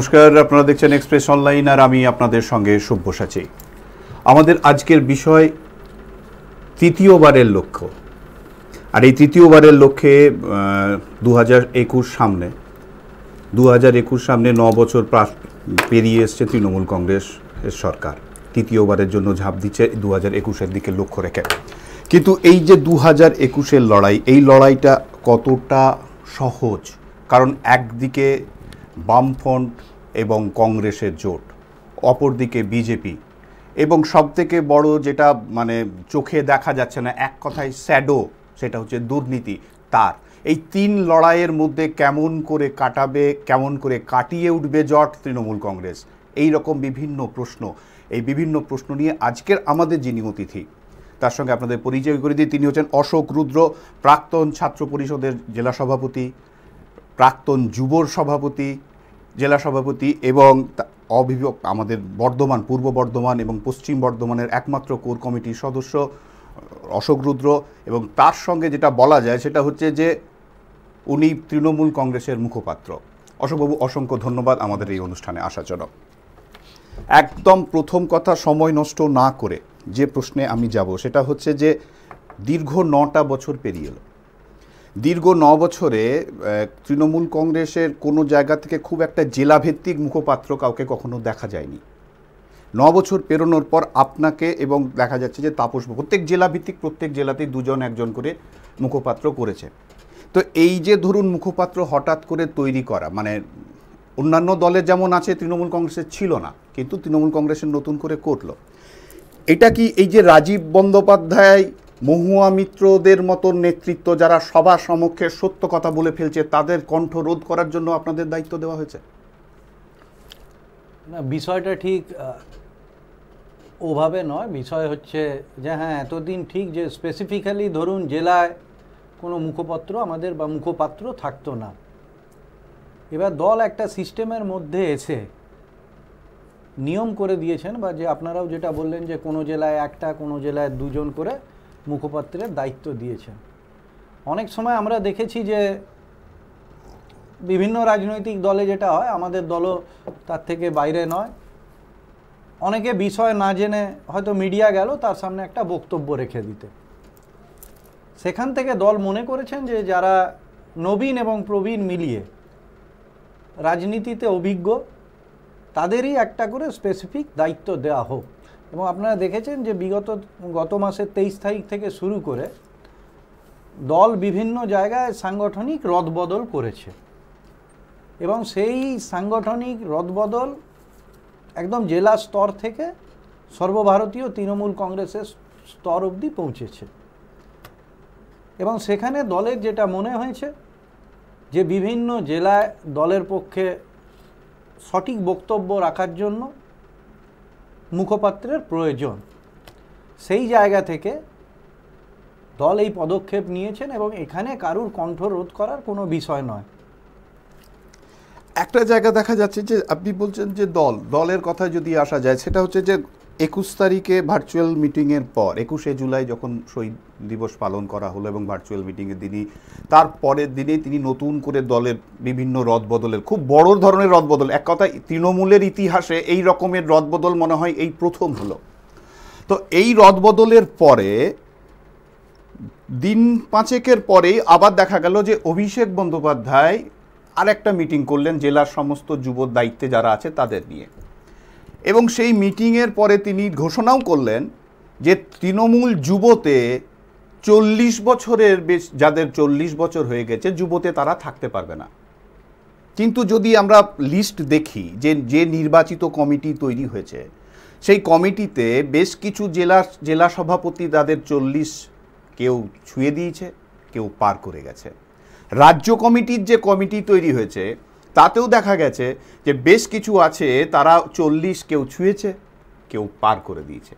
নমস্কার আপনারা দেখছেন এক্সপ্রেস অনলাইন আর আমি আপনাদের সঙ্গে সব্যসাচী আমাদের আজকের বিষয় তৃতীয়বারের লক্ষ্য আর এই তৃতীয়বারের লক্ষ্যে দু হাজার একুশ সামনে দু হাজার একুশ সামনে ন বছর প্রা পেরিয়ে এসছে তৃণমূল কংগ্রেস সরকার তৃতীয়বারের জন্য ঝাঁপ দিচ্ছে দু হাজার একুশের দিকে লক্ষ্য রেখে কিন্তু এই যে দু হাজার একুশের লড়াই এই লড়াইটা কতটা সহজ কারণ একদিকে বামফ্রন্ট এবং কংগ্রেসের জোট অপরদিকে বিজেপি এবং সবথেকে বড় যেটা মানে চোখে দেখা যাচ্ছে না এক কথায় স্যাডো সেটা হচ্ছে দুর্নীতি তার এই তিন লড়াইয়ের মধ্যে কেমন করে কাটাবে কেমন করে কাটিয়ে উঠবে জট তৃণমূল কংগ্রেস এই রকম বিভিন্ন প্রশ্ন এই বিভিন্ন প্রশ্ন নিয়ে আজকের আমাদের যিনি অতিথি তার সঙ্গে আপনাদের পরিচয় করে দিই তিনি হচ্ছেন অশোক রুদ্র প্রাক্তন ছাত্র পরিষদের জেলা সভাপতি প্রাক্তন যুবর সভাপতি জেলা সভাপতি এবং অবিভক্ত আমাদের বর্ধমান পূর্ব বর্ধমান এবং পশ্চিম বর্ধমানের একমাত্র কোর কমিটির সদস্য অশোক রুদ্র এবং তার সঙ্গে যেটা বলা যায় সেটা হচ্ছে যে উনি তৃণমূল কংগ্রেসের মুখপাত্র অশোকবাবু অসংখ্য ধন্যবাদ আমাদের এই অনুষ্ঠানে আসার জন্য একদম প্রথম কথা সময় নষ্ট না করে যে প্রশ্নে আমি যাব সেটা হচ্ছে যে দীর্ঘ নটা বছর পেরিয়ে এলো দীর্ঘ ন বছরে তৃণমূল কংগ্রেসের কোনো জায়গা থেকে খুব একটা জেলাভিত্তিক মুখপাত্র কাউকে কখনো দেখা যায়নি ন বছর পেরোনোর পর আপনাকে এবং দেখা যাচ্ছে যে তাপস প্রত্যেক জেলাভিত্তিক প্রত্যেক জেলাতেই দুজন একজন করে মুখপাত্র করেছে তো এই যে ধরুন মুখপাত্র হঠাৎ করে তৈরি করা মানে অন্যান্য দলের যেমন আছে তৃণমূল কংগ্রেসের ছিল না কিন্তু তৃণমূল কংগ্রেসের নতুন করে করলো এটা কি এই যে রাজীব বন্দ্যোপাধ্যায় মহুয়া মিত্রদের মতো নেতৃত্ব যারা সবার সমক্ষে সত্য কথা বলে ফেলছে তাদের কণ্ঠ রোধ করার জন্য আপনাদের দায়িত্ব দেওয়া হয়েছে না বিষয়টা ঠিক ওভাবে নয় বিষয় হচ্ছে যে হ্যাঁ এতদিন ঠিক যে স্পেসিফিক্যালি ধরুন জেলায় কোনো মুখপত্র আমাদের বা মুখপাত্র থাকতো না এবার দল একটা সিস্টেমের মধ্যে এসে নিয়ম করে দিয়েছেন বা যে আপনারাও যেটা বললেন যে কোনো জেলায় একটা কোনো জেলায় দুজন করে মুখপাত্রের দায়িত্ব দিয়েছেন অনেক সময় আমরা দেখেছি যে বিভিন্ন রাজনৈতিক দলে যেটা হয় আমাদের দলও তার থেকে বাইরে নয় অনেকে বিষয় না জেনে হয়তো মিডিয়া গেল তার সামনে একটা বক্তব্য রেখে দিতে সেখান থেকে দল মনে করেছেন যে যারা নবীন এবং প্রবীণ মিলিয়ে রাজনীতিতে অভিজ্ঞ তাদেরই একটা করে স্পেসিফিক দায়িত্ব দেওয়া হোক এবং আপনারা দেখেছেন যে বিগত গত মাসের তেইশ তারিখ থেকে শুরু করে দল বিভিন্ন জায়গায় সাংগঠনিক রদবদল করেছে এবং সেই সাংগঠনিক রদবদল একদম জেলা স্তর থেকে সর্বভারতীয় তৃণমূল কংগ্রেসের স্তর অবধি পৌঁছেছে এবং সেখানে দলের যেটা মনে হয়েছে যে বিভিন্ন জেলায় দলের পক্ষে সঠিক বক্তব্য রাখার জন্য মুখপাত্রের প্রয়োজন সেই জায়গা থেকে দল এই পদক্ষেপ নিয়েছেন এবং এখানে কারুর কণ্ঠ রোধ করার কোনো বিষয় নয় একটা জায়গা দেখা যাচ্ছে যে আপনি বলছেন যে দল দলের কথা যদি আসা যায় সেটা হচ্ছে যে একুশ তারিখে ভার্চুয়াল মিটিংয়ের পর একুশে জুলাই যখন শহীদ দিবস পালন করা হলো এবং ভার্চুয়াল মিটিংয়ের দিনই তার পরের দিনে তিনি নতুন করে দলের বিভিন্ন রদবদলের খুব বড় ধরনের রদবদল এক কথা তৃণমূলের ইতিহাসে এই রকমের রদবদল মনে হয় এই প্রথম হলো তো এই রদবদলের পরে দিন পাঁচেকের পরেই আবার দেখা গেল যে অভিষেক বন্দ্যোপাধ্যায় আরেকটা মিটিং করলেন জেলার সমস্ত যুব দায়িত্বে যারা আছে তাদের নিয়ে এবং সেই মিটিংয়ের পরে তিনি ঘোষণাও করলেন যে তৃণমূল যুবতে চল্লিশ বছরের বেশ যাদের চল্লিশ বছর হয়ে গেছে যুবতে তারা থাকতে পারবে না কিন্তু যদি আমরা লিস্ট দেখি যে যে নির্বাচিত কমিটি তৈরি হয়েছে সেই কমিটিতে বেশ কিছু জেলা জেলা সভাপতি তাদের চল্লিশ কেউ ছুঁয়ে দিয়েছে কেউ পার করে গেছে রাজ্য কমিটির যে কমিটি তৈরি হয়েছে তাতেও দেখা গেছে যে বেশ কিছু আছে তারা চল্লিশ কেউ ছুঁয়েছে কেউ পার করে দিয়েছে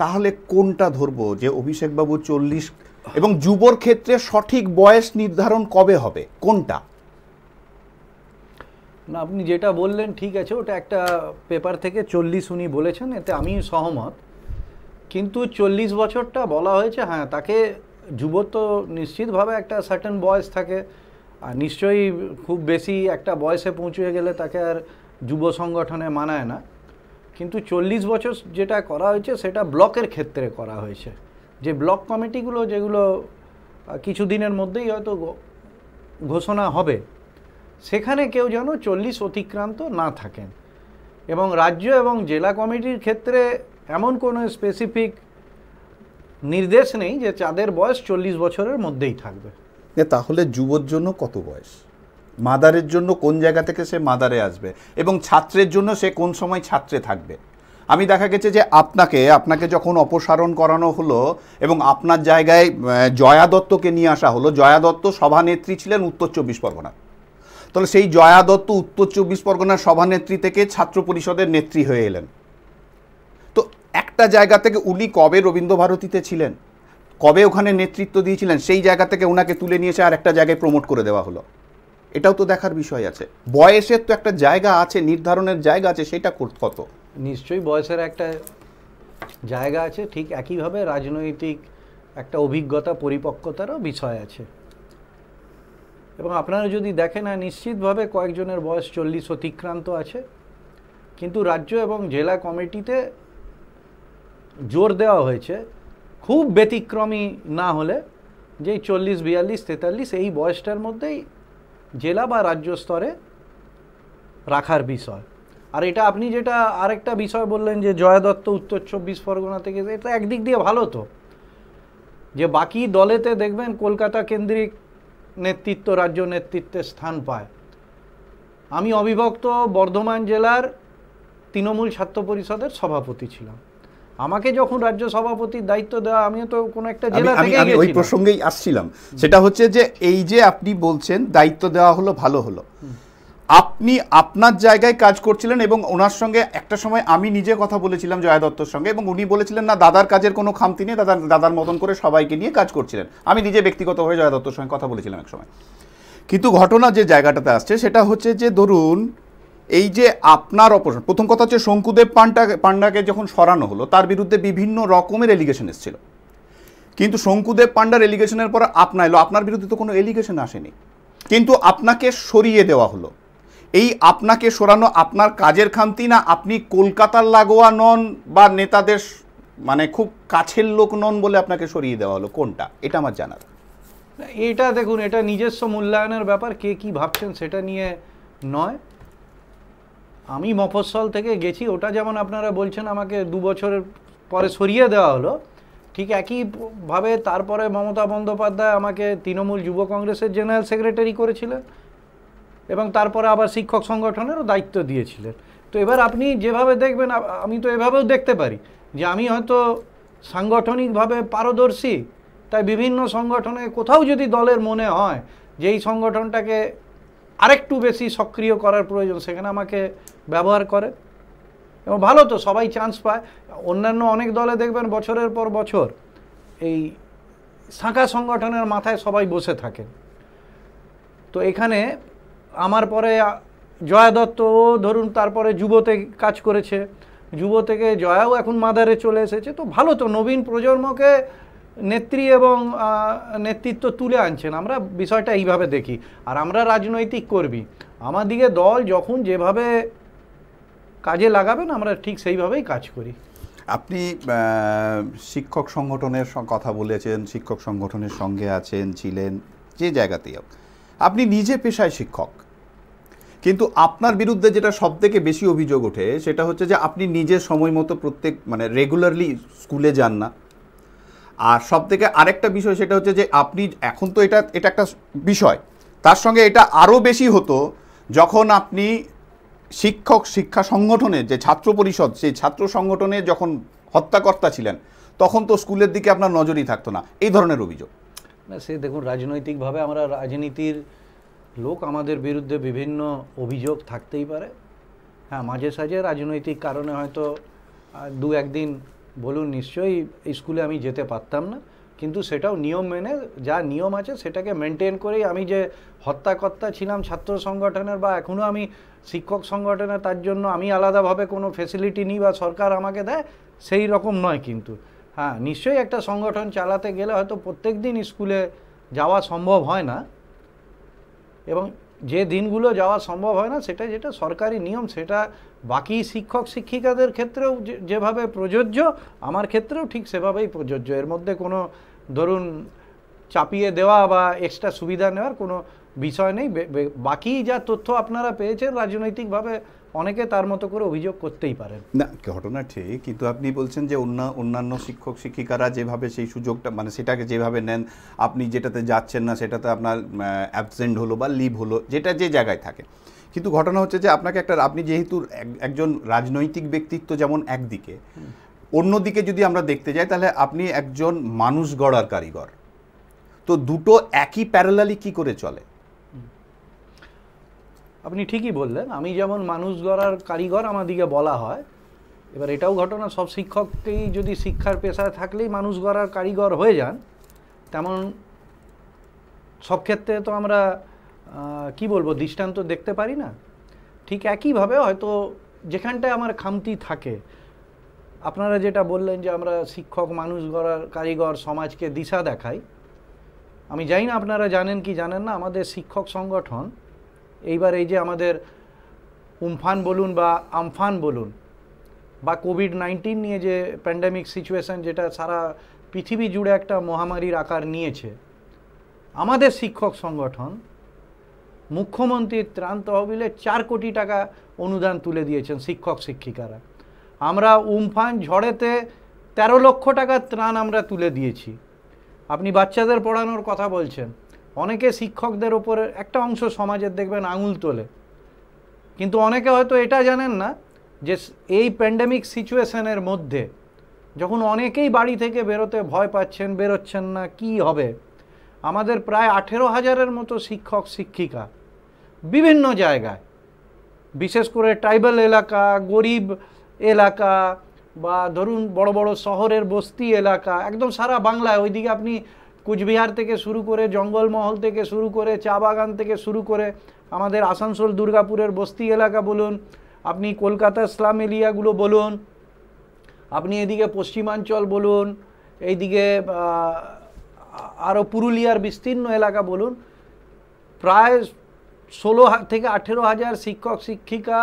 তাহলে কোনটা ধরবো যে অভিষেকবাবু চল্লিশ এবং যুবর ক্ষেত্রে সঠিক বয়স নির্ধারণ কবে হবে কোনটা না আপনি যেটা বললেন ঠিক আছে ওটা একটা পেপার থেকে চল্লিশ উনি বলেছেন এতে আমি সহমত কিন্তু চল্লিশ বছরটা বলা হয়েছে হ্যাঁ তাকে যুব তো নিশ্চিতভাবে একটা সার্টেন বয়স থাকে আর নিশ্চয়ই খুব বেশি একটা বয়সে পৌঁছে গেলে তাকে আর যুব সংগঠনে মানায় না কিন্তু চল্লিশ বছর যেটা করা হয়েছে সেটা ব্লকের ক্ষেত্রে করা হয়েছে যে ব্লক কমিটিগুলো যেগুলো কিছুদিনের মধ্যেই হয়তো ঘোষণা হবে সেখানে কেউ যেন চল্লিশ অতিক্রান্ত না থাকেন এবং রাজ্য এবং জেলা কমিটির ক্ষেত্রে এমন কোনো স্পেসিফিক নির্দেশ নেই যে চাঁদের বয়স চল্লিশ বছরের মধ্যেই থাকবে তাহলে যুবর জন্য কত বয়স মাদারের জন্য কোন জায়গা থেকে সে মাদারে আসবে এবং ছাত্রের জন্য সে কোন সময় ছাত্রে থাকবে আমি দেখা গেছে যে আপনাকে আপনাকে যখন অপসারণ করানো হলো এবং আপনার জায়গায় জয়া দত্তকে নিয়ে আসা হলো জয়া দত্ত সভানেত্রী ছিলেন উত্তর চব্বিশ পরগনা তাহলে সেই জয়া দত্ত উত্তর চব্বিশ পরগনার সভানেত্রী থেকে ছাত্র পরিষদের নেত্রী হয়ে এলেন তো একটা জায়গা থেকে উনি কবে রবীন্দ্র ভারতীতে ছিলেন কবে ওখানে নেতৃত্ব দিয়েছিলেন সেই জায়গা থেকে ওনাকে তুলে নিয়েছে আর একটা জায়গায় প্রমোট করে দেওয়া হলো এটাও তো দেখার বিষয় আছে বয়সের তো একটা জায়গা আছে নির্ধারণের জায়গা আছে সেটা কত নিশ্চয়ই বয়সের একটা জায়গা আছে ঠিক একইভাবে রাজনৈতিক একটা অভিজ্ঞতা পরিপক্কতারও বিষয় আছে এবং আপনারা যদি দেখেন না হ্যাঁ, নিশ্চিতভাবে কয়েকজনের বয়স চল্লিশ অতিক্রান্ত আছে কিন্তু রাজ্য এবং জেলা কমিটিতে জোর দেওয়া হয়েছে খুব ব্যতিক্রমী না হলে যে চল্লিশ বিয়াল্লিশ তেতাল্লিশ এই বয়সটার মধ্যেই জেলা বা রাজ্য স্তরে রাখার বিষয় আর এটা আপনি যেটা আরেকটা বিষয় বললেন যে জয়া দত্ত উত্তর চব্বিশ পরগনা থেকে এটা একদিক দিয়ে ভালো তো যে বাকি দলেতে দেখবেন কলকাতা কেন্দ্রিক নেতৃত্ব রাজ্য নেতৃত্বে স্থান পায় আমি অবিভক্ত বর্ধমান জেলার তৃণমূল ছাত্র পরিষদের সভাপতি ছিলাম আমাকে যখন রাজ্য সভাপতির দায়িত্ব দেওয়া আমি তো কোনো একটা জেলা থেকে আমি ওই প্রসঙ্গেই আসছিলাম সেটা হচ্ছে যে এই যে আপনি বলছেন দায়িত্ব দেওয়া হলো ভালো হলো আপনি আপনার জায়গায় কাজ করছিলেন এবং ওনার সঙ্গে একটা সময় আমি নিজে কথা বলেছিলাম জয়া দত্তর সঙ্গে এবং উনি বলেছিলেন না দাদার কাজের কোনো খামতি নিয়ে দাদার দাদার মতন করে সবাইকে নিয়ে কাজ করছিলেন আমি নিজে ব্যক্তিগতভাবে জয়া দত্তর সঙ্গে কথা বলেছিলাম এক সময় কিন্তু ঘটনা যে জায়গাটাতে আসছে সেটা হচ্ছে যে ধরুন এই যে আপনার অপসারণ প্রথম কথা হচ্ছে শঙ্কুদেব পান্ডা পান্ডাকে যখন সরানো হলো তার বিরুদ্ধে বিভিন্ন রকমের এলিগেশন এসেছিল কিন্তু শঙ্কুদেব পান্ডার এলিগেশনের পর আপনা এলো আপনার বিরুদ্ধে তো কোনো এলিগেশন আসেনি কিন্তু আপনাকে সরিয়ে দেওয়া হলো এই আপনাকে সরানো আপনার কাজের খামতি না আপনি কলকাতার লাগোয়া নন বা নেতাদের মানে খুব কাছের লোক নন বলে আপনাকে সরিয়ে দেওয়া হলো কোনটা এটা আমার জানার এটা দেখুন এটা নিজস্ব মূল্যায়নের ব্যাপার কে কি ভাবছেন সেটা নিয়ে নয় আমি মফসল থেকে গেছি ওটা যেমন আপনারা বলছেন আমাকে দু বছরের পরে সরিয়ে দেওয়া হলো ঠিক একইভাবে তারপরে মমতা বন্দ্যোপাধ্যায় আমাকে তৃণমূল যুব কংগ্রেসের জেনারেল সেক্রেটারি করেছিলেন এবং তারপরে আবার শিক্ষক সংগঠনেরও দায়িত্ব দিয়েছিলেন তো এবার আপনি যেভাবে দেখবেন আমি তো এভাবেও দেখতে পারি যে আমি হয়তো সাংগঠনিকভাবে পারদর্শী তাই বিভিন্ন সংগঠনে কোথাও যদি দলের মনে হয় যে এই সংগঠনটাকে আরেকটু বেশি সক্রিয় করার প্রয়োজন সেখানে আমাকে ব্যবহার করেন এবং ভালো তো সবাই চান্স পায় অন্যান্য অনেক দলে দেখবেন বছরের পর বছর এই শাখা সংগঠনের মাথায় সবাই বসে থাকে তো এখানে আমার পরে জয়া দত্ত ধরুন তারপরে যুবতে কাজ করেছে যুব থেকে জয়াও এখন মাদারে চলে এসেছে তো ভালো তো নবীন প্রজন্মকে নেত্রী এবং নেতৃত্ব তুলে আনছেন আমরা বিষয়টা এইভাবে দেখি আর আমরা রাজনৈতিক করবি আমাদিকে দল যখন যেভাবে কাজে লাগাবেন আমরা ঠিক সেইভাবেই কাজ করি আপনি শিক্ষক সংগঠনের কথা বলেছেন শিক্ষক সংগঠনের সঙ্গে আছেন ছিলেন যে জায়গাতেই হোক আপনি নিজে পেশায় শিক্ষক কিন্তু আপনার বিরুদ্ধে যেটা সব থেকে বেশি অভিযোগ ওঠে সেটা হচ্ছে যে আপনি নিজে সময় মতো প্রত্যেক মানে রেগুলারলি স্কুলে যান না আর সব থেকে আরেকটা বিষয় সেটা হচ্ছে যে আপনি এখন তো এটা এটা একটা বিষয় তার সঙ্গে এটা আরও বেশি হতো যখন আপনি শিক্ষক শিক্ষা সংগঠনের যে ছাত্র পরিষদ সেই ছাত্র সংগঠনে যখন হত্যাকর্তা ছিলেন তখন তো স্কুলের দিকে আপনার নজরই থাকতো না এই ধরনের অভিযোগ না সে দেখুন রাজনৈতিকভাবে আমরা রাজনীতির লোক আমাদের বিরুদ্ধে বিভিন্ন অভিযোগ থাকতেই পারে হ্যাঁ মাঝে সাঝে রাজনৈতিক কারণে হয়তো দু একদিন বলুন নিশ্চয়ই স্কুলে আমি যেতে পারতাম না কিন্তু সেটাও নিয়ম মেনে যা নিয়ম আছে সেটাকে মেনটেন করেই আমি যে হত্যাকর্তা ছিলাম ছাত্র সংগঠনের বা এখনও আমি শিক্ষক সংগঠনে তার জন্য আমি আলাদাভাবে কোনো ফেসিলিটি নিই বা সরকার আমাকে দেয় সেই রকম নয় কিন্তু হ্যাঁ নিশ্চয়ই একটা সংগঠন চালাতে গেলে হয়তো প্রত্যেক দিন স্কুলে যাওয়া সম্ভব হয় না এবং যে দিনগুলো যাওয়া সম্ভব হয় না সেটা যেটা সরকারি নিয়ম সেটা বাকি শিক্ষক শিক্ষিকাদের ক্ষেত্রেও যেভাবে প্রযোজ্য আমার ক্ষেত্রেও ঠিক সেভাবেই প্রযোজ্য এর মধ্যে কোনো ধরুন চাপিয়ে দেওয়া বা এক্সট্রা সুবিধা নেওয়ার কোনো বিষয় নেই বাকি যা তথ্য আপনারা পেয়েছেন রাজনৈতিকভাবে অনেকে তার মতো করে অভিযোগ করতেই পারেন না ঘটনা ঠিক কিন্তু আপনি বলছেন যে অন্য অন্যান্য শিক্ষক শিক্ষিকারা যেভাবে সেই সুযোগটা মানে সেটাকে যেভাবে নেন আপনি যেটাতে যাচ্ছেন না সেটাতে আপনার অ্যাবসেন্ট হলো বা লিভ হলো যেটা যে জায়গায় থাকে কিন্তু ঘটনা হচ্ছে যে আপনাকে একটা আপনি যেহেতু একজন রাজনৈতিক ব্যক্তিত্ব যেমন একদিকে অন্যদিকে যদি আমরা দেখতে যাই তাহলে আপনি একজন মানুষ গড়ার কারিগর তো দুটো একই প্যারালালি কি করে চলে আপনি ঠিকই বললেন আমি যেমন মানুষ গড়ার কারিগর আমাদিকে বলা হয় এবার এটাও ঘটনা সব শিক্ষককেই যদি শিক্ষার পেশায় থাকলেই মানুষ গড়ার কারিগর হয়ে যান তেমন সব ক্ষেত্রে তো আমরা কি বলবো দৃষ্টান্ত দেখতে পারি না ঠিক একইভাবে হয়তো যেখানটায় আমার খামতি থাকে আপনারা যেটা বললেন যে আমরা শিক্ষক মানুষ গড়ার কারিগর সমাজকে দিশা দেখাই আমি জানি না আপনারা জানেন কি জানেন না আমাদের শিক্ষক সংগঠন এইবার এই যে আমাদের উমফান বলুন বা আমফান বলুন বা কোভিড নাইন্টিন নিয়ে যে প্যান্ডামিক সিচুয়েশান যেটা সারা পৃথিবী জুড়ে একটা মহামারীর আকার নিয়েছে আমাদের শিক্ষক সংগঠন মুখ্যমন্ত্রীর ত্রাণ তহবিলে চার কোটি টাকা অনুদান তুলে দিয়েছেন শিক্ষক শিক্ষিকারা আমরা উমফান ঝড়েতে তেরো লক্ষ টাকার ত্রাণ আমরা তুলে দিয়েছি আপনি বাচ্চাদের পড়ানোর কথা বলছেন অনেকে শিক্ষকদের ওপরে একটা অংশ সমাজের দেখবেন আঙুল তোলে কিন্তু অনেকে হয়তো এটা জানেন না যে এই প্যান্ডেমিক সিচুয়েশনের মধ্যে যখন অনেকেই বাড়ি থেকে বেরোতে ভয় পাচ্ছেন বেরোচ্ছেন না কি হবে আমাদের প্রায় আঠেরো হাজারের মতো শিক্ষক শিক্ষিকা বিভিন্ন জায়গায় বিশেষ করে ট্রাইবাল এলাকা গরিব এলাকা বা ধরুন বড় বড় শহরের বস্তি এলাকা একদম সারা বাংলায় ওইদিকে আপনি কুচবিহার থেকে শুরু করে জঙ্গলমহল থেকে শুরু করে চা বাগান থেকে শুরু করে আমাদের আসানসোল দুর্গাপুরের বস্তি এলাকা বলুন আপনি কলকাতা স্লাম এরিয়াগুলো বলুন আপনি এদিকে পশ্চিমাঞ্চল বলুন এইদিকে আরও পুরুলিয়ার বিস্তীর্ণ এলাকা বলুন প্রায় ষোলো থেকে আঠেরো হাজার শিক্ষক শিক্ষিকা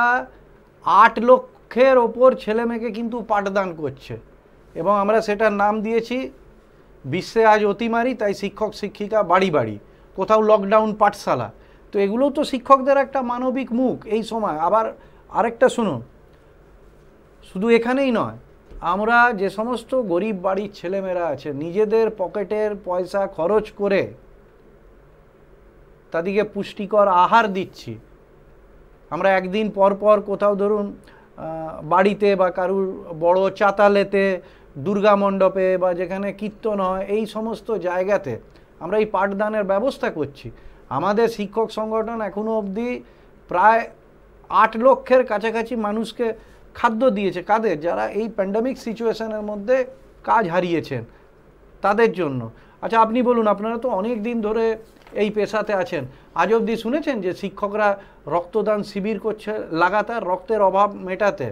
আট লক্ষ লক্ষ্যের ওপর ছেলে মেয়েকে কিন্তু পাঠদান করছে এবং আমরা সেটার নাম দিয়েছি বিশ্বে আজ অতিমারি তাই শিক্ষক শিক্ষিকা বাড়ি বাড়ি কোথাও লকডাউন পাঠশালা তো এগুলোও তো শিক্ষকদের একটা মানবিক মুখ এই সময় আবার আরেকটা শুনুন শুধু এখানেই নয় আমরা যে সমস্ত গরিব বাড়ির ছেলেমেয়েরা আছে নিজেদের পকেটের পয়সা খরচ করে তাদেরকে পুষ্টিকর আহার দিচ্ছি আমরা একদিন পর পর কোথাও ধরুন বাড়িতে বা কারুর বড় চাতালেতে দুর্গা মণ্ডপে বা যেখানে কীর্তন হয় এই সমস্ত জায়গাতে আমরা এই পাঠদানের ব্যবস্থা করছি আমাদের শিক্ষক সংগঠন এখনও অবধি প্রায় আট লক্ষের কাছাকাছি মানুষকে খাদ্য দিয়েছে কাদের যারা এই প্যান্ডামিক সিচুয়েশনের মধ্যে কাজ হারিয়েছেন তাদের জন্য আচ্ছা আপনি বলুন আপনারা তো অনেক দিন ধরে এই পেশাতে আছেন আজ অবধি শুনেছেন যে শিক্ষকরা রক্তদান শিবির করছে লাগাতার রক্তের অভাব মেটাতে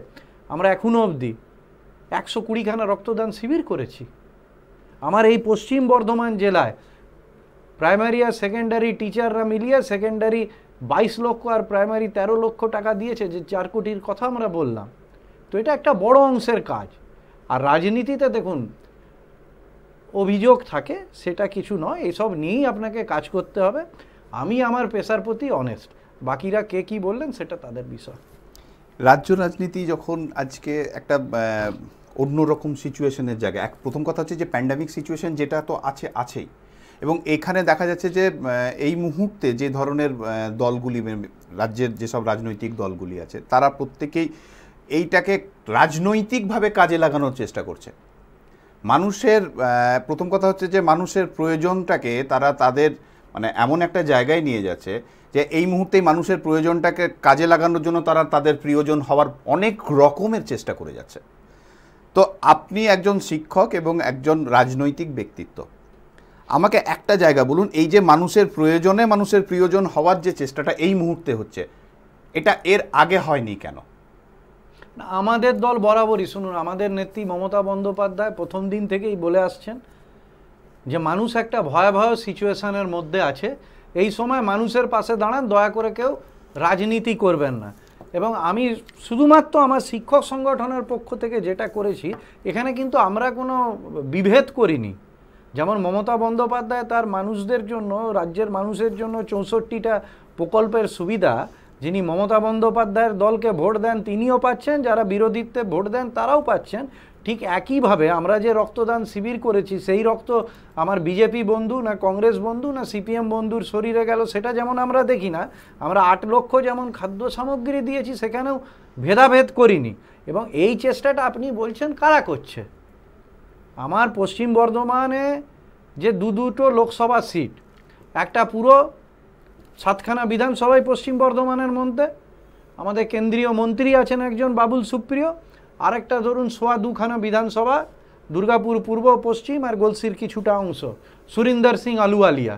আমরা এখনও অবধি একশো কুড়িখানা রক্তদান শিবির করেছি আমার এই পশ্চিম বর্ধমান জেলায় প্রাইমারি আর সেকেন্ডারি টিচাররা মিলিয়ে সেকেন্ডারি বাইশ লক্ষ আর প্রাইমারি ১৩ লক্ষ টাকা দিয়েছে যে চার কোটির কথা আমরা বললাম তো এটা একটা বড় অংশের কাজ আর রাজনীতিতে দেখুন অভিযোগ থাকে সেটা কিছু নয় এসব নিয়েই আপনাকে কাজ করতে হবে আমি আমার পেশার প্রতি অনেস্ট বাকিরা কে কি বললেন সেটা তাদের বিষয় রাজ্য রাজনীতি যখন আজকে একটা অন্যরকম সিচুয়েশনের জায়গায় এক প্রথম কথা হচ্ছে যে প্যান্ডামিক সিচুয়েশন যেটা তো আছে আছেই এবং এখানে দেখা যাচ্ছে যে এই মুহূর্তে যে ধরনের দলগুলি রাজ্যের যেসব রাজনৈতিক দলগুলি আছে তারা প্রত্যেকেই এইটাকে রাজনৈতিকভাবে কাজে লাগানোর চেষ্টা করছে মানুষের প্রথম কথা হচ্ছে যে মানুষের প্রয়োজনটাকে তারা তাদের মানে এমন একটা জায়গায় নিয়ে যাচ্ছে যে এই মুহূর্তেই মানুষের প্রয়োজনটাকে কাজে লাগানোর জন্য তারা তাদের প্রিয়জন হওয়ার অনেক রকমের চেষ্টা করে যাচ্ছে তো আপনি একজন শিক্ষক এবং একজন রাজনৈতিক ব্যক্তিত্ব আমাকে একটা জায়গা বলুন এই যে মানুষের প্রয়োজনে মানুষের প্রিয়জন হওয়ার যে চেষ্টাটা এই মুহূর্তে হচ্ছে এটা এর আগে হয়নি কেন আমাদের দল বরাবরই শুনুন আমাদের নেত্রী মমতা বন্দ্যোপাধ্যায় প্রথম দিন থেকেই বলে আসছেন যে মানুষ একটা ভয়াবহ সিচুয়েশানের মধ্যে আছে এই সময় মানুষের পাশে দাঁড়ান দয়া করে কেউ রাজনীতি করবেন না এবং আমি শুধুমাত্র আমার শিক্ষক সংগঠনের পক্ষ থেকে যেটা করেছি এখানে কিন্তু আমরা কোনো বিভেদ করিনি যেমন মমতা বন্দ্যোপাধ্যায় তার মানুষদের জন্য রাজ্যের মানুষের জন্য চৌষট্টিটা প্রকল্পের সুবিধা যিনি মমতা বন্দ্যোপাধ্যায়ের দলকে ভোট দেন তিনিও পাচ্ছেন যারা বিরোধীতে ভোট দেন তারাও পাচ্ছেন ঠিক একইভাবে আমরা যে রক্তদান শিবির করেছি সেই রক্ত আমার বিজেপি বন্ধু না কংগ্রেস বন্ধু না সিপিএম বন্ধুর শরীরে গেল সেটা যেমন আমরা দেখি না আমরা আট লক্ষ যেমন খাদ্য সামগ্রী দিয়েছি সেখানেও ভেদাভেদ করিনি এবং এই চেষ্টাটা আপনি বলছেন কারা করছে আমার পশ্চিম বর্ধমানে যে দু দুটো লোকসভা সিট একটা পুরো সাতখানা বিধানসভায় পশ্চিম বর্ধমানের মধ্যে আমাদের কেন্দ্রীয় মন্ত্রী আছেন একজন বাবুল সুপ্রিয় আরেকটা ধরুন সোয়া দুখানা বিধানসভা দুর্গাপুর পূর্ব পশ্চিম আর গোলসির কিছুটা অংশ সুরিন্দর সিং আলুয়ালিয়া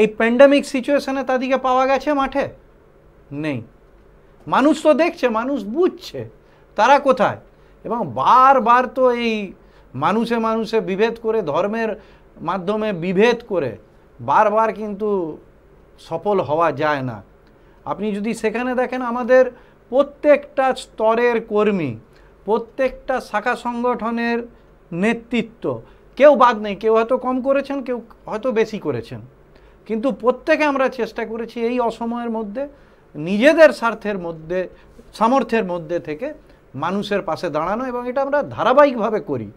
এই প্যান্ডামিক সিচুয়েশানে তাদেরকে পাওয়া গেছে মাঠে নেই মানুষ তো দেখছে মানুষ বুঝছে তারা কোথায় এবং বারবার তো এই মানুষে মানুষে বিভেদ করে ধর্মের মাধ্যমে বিভেদ করে বারবার কিন্তু সফল হওয়া যায় না আপনি যদি সেখানে দেখেন আমাদের প্রত্যেকটা স্তরের কর্মী প্রত্যেকটা শাখা সংগঠনের নেতৃত্ব কেউ বাদ নেই কেউ হয়তো কম করেছেন কেউ হয়তো বেশি করেছেন কিন্তু প্রত্যেকে আমরা চেষ্টা করেছি এই অসময়ের মধ্যে নিজেদের স্বার্থের মধ্যে সামর্থ্যের মধ্যে থেকে মানুষের পাশে দাঁড়ানো এবং এটা আমরা ধারাবাহিকভাবে করি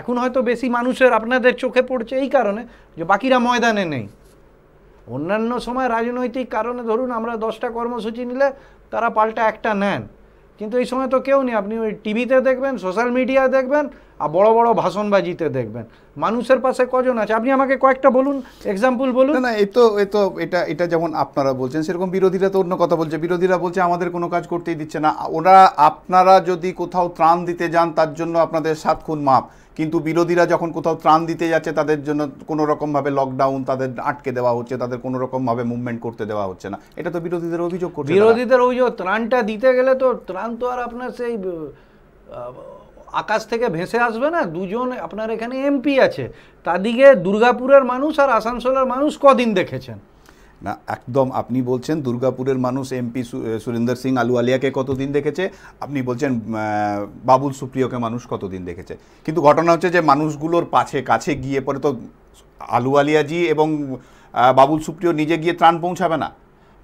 এখন হয়তো বেশি মানুষের আপনাদের চোখে পড়ছে এই কারণে যে বাকিরা ময়দানে নেই অন্যান্য সময় রাজনৈতিক কারণে ধরুন আমরা দশটা কর্মসূচি নিলে তারা পাল্টা একটা নেন কিন্তু এই সময় তো কেউ নেই আপনি ওই টিভিতে দেখবেন সোশ্যাল মিডিয়ায় দেখবেন আর বড় বড় ভাষণবাজিতে দেখবেন মানুষের পাশে কজন আছে আপনি আমাকে কয়েকটা বলুন এক্সাম্পল বলুন না এই তো এই তো এটা এটা যেমন আপনারা বলছেন সেরকম বিরোধীরা তো অন্য কথা বলছে বিরোধীরা বলছে আমাদের কোনো কাজ করতেই দিচ্ছে না ওরা আপনারা যদি কোথাও ত্রাণ দিতে যান তার জন্য আপনাদের সাত খুন মাপ কিন্তু বিরোধীরা যখন কোথাও ত্রাণ দিতে যাচ্ছে তাদের জন্য কোনো রকমভাবে লকডাউন তাদের আটকে দেওয়া হচ্ছে তাদের কোনো রকমভাবে মুভমেন্ট করতে দেওয়া হচ্ছে না এটা তো বিরোধীদের অভিযোগ করছে বিরোধীদের অভিযোগ ত্রাণটা দিতে গেলে তো ত্রাণ তো আর আপনার সেই আকাশ থেকে ভেসে আসবে না দুজন আপনার এখানে এমপি আছে তাদিকে দুর্গাপুরের মানুষ আর আসানসোলের মানুষ কদিন দেখেছেন না একদম আপনি বলছেন দুর্গাপুরের মানুষ এমপি সুরেন্দর সিং আলুয়ালিয়াকে কতদিন দেখেছে আপনি বলছেন বাবুল সুপ্রিয়কে মানুষ কতদিন দেখেছে কিন্তু ঘটনা হচ্ছে যে মানুষগুলোর পাছে কাছে গিয়ে পরে তো আলুয়ালিয়াজি এবং বাবুল সুপ্রিয় নিজে গিয়ে ত্রাণ পৌঁছাবে না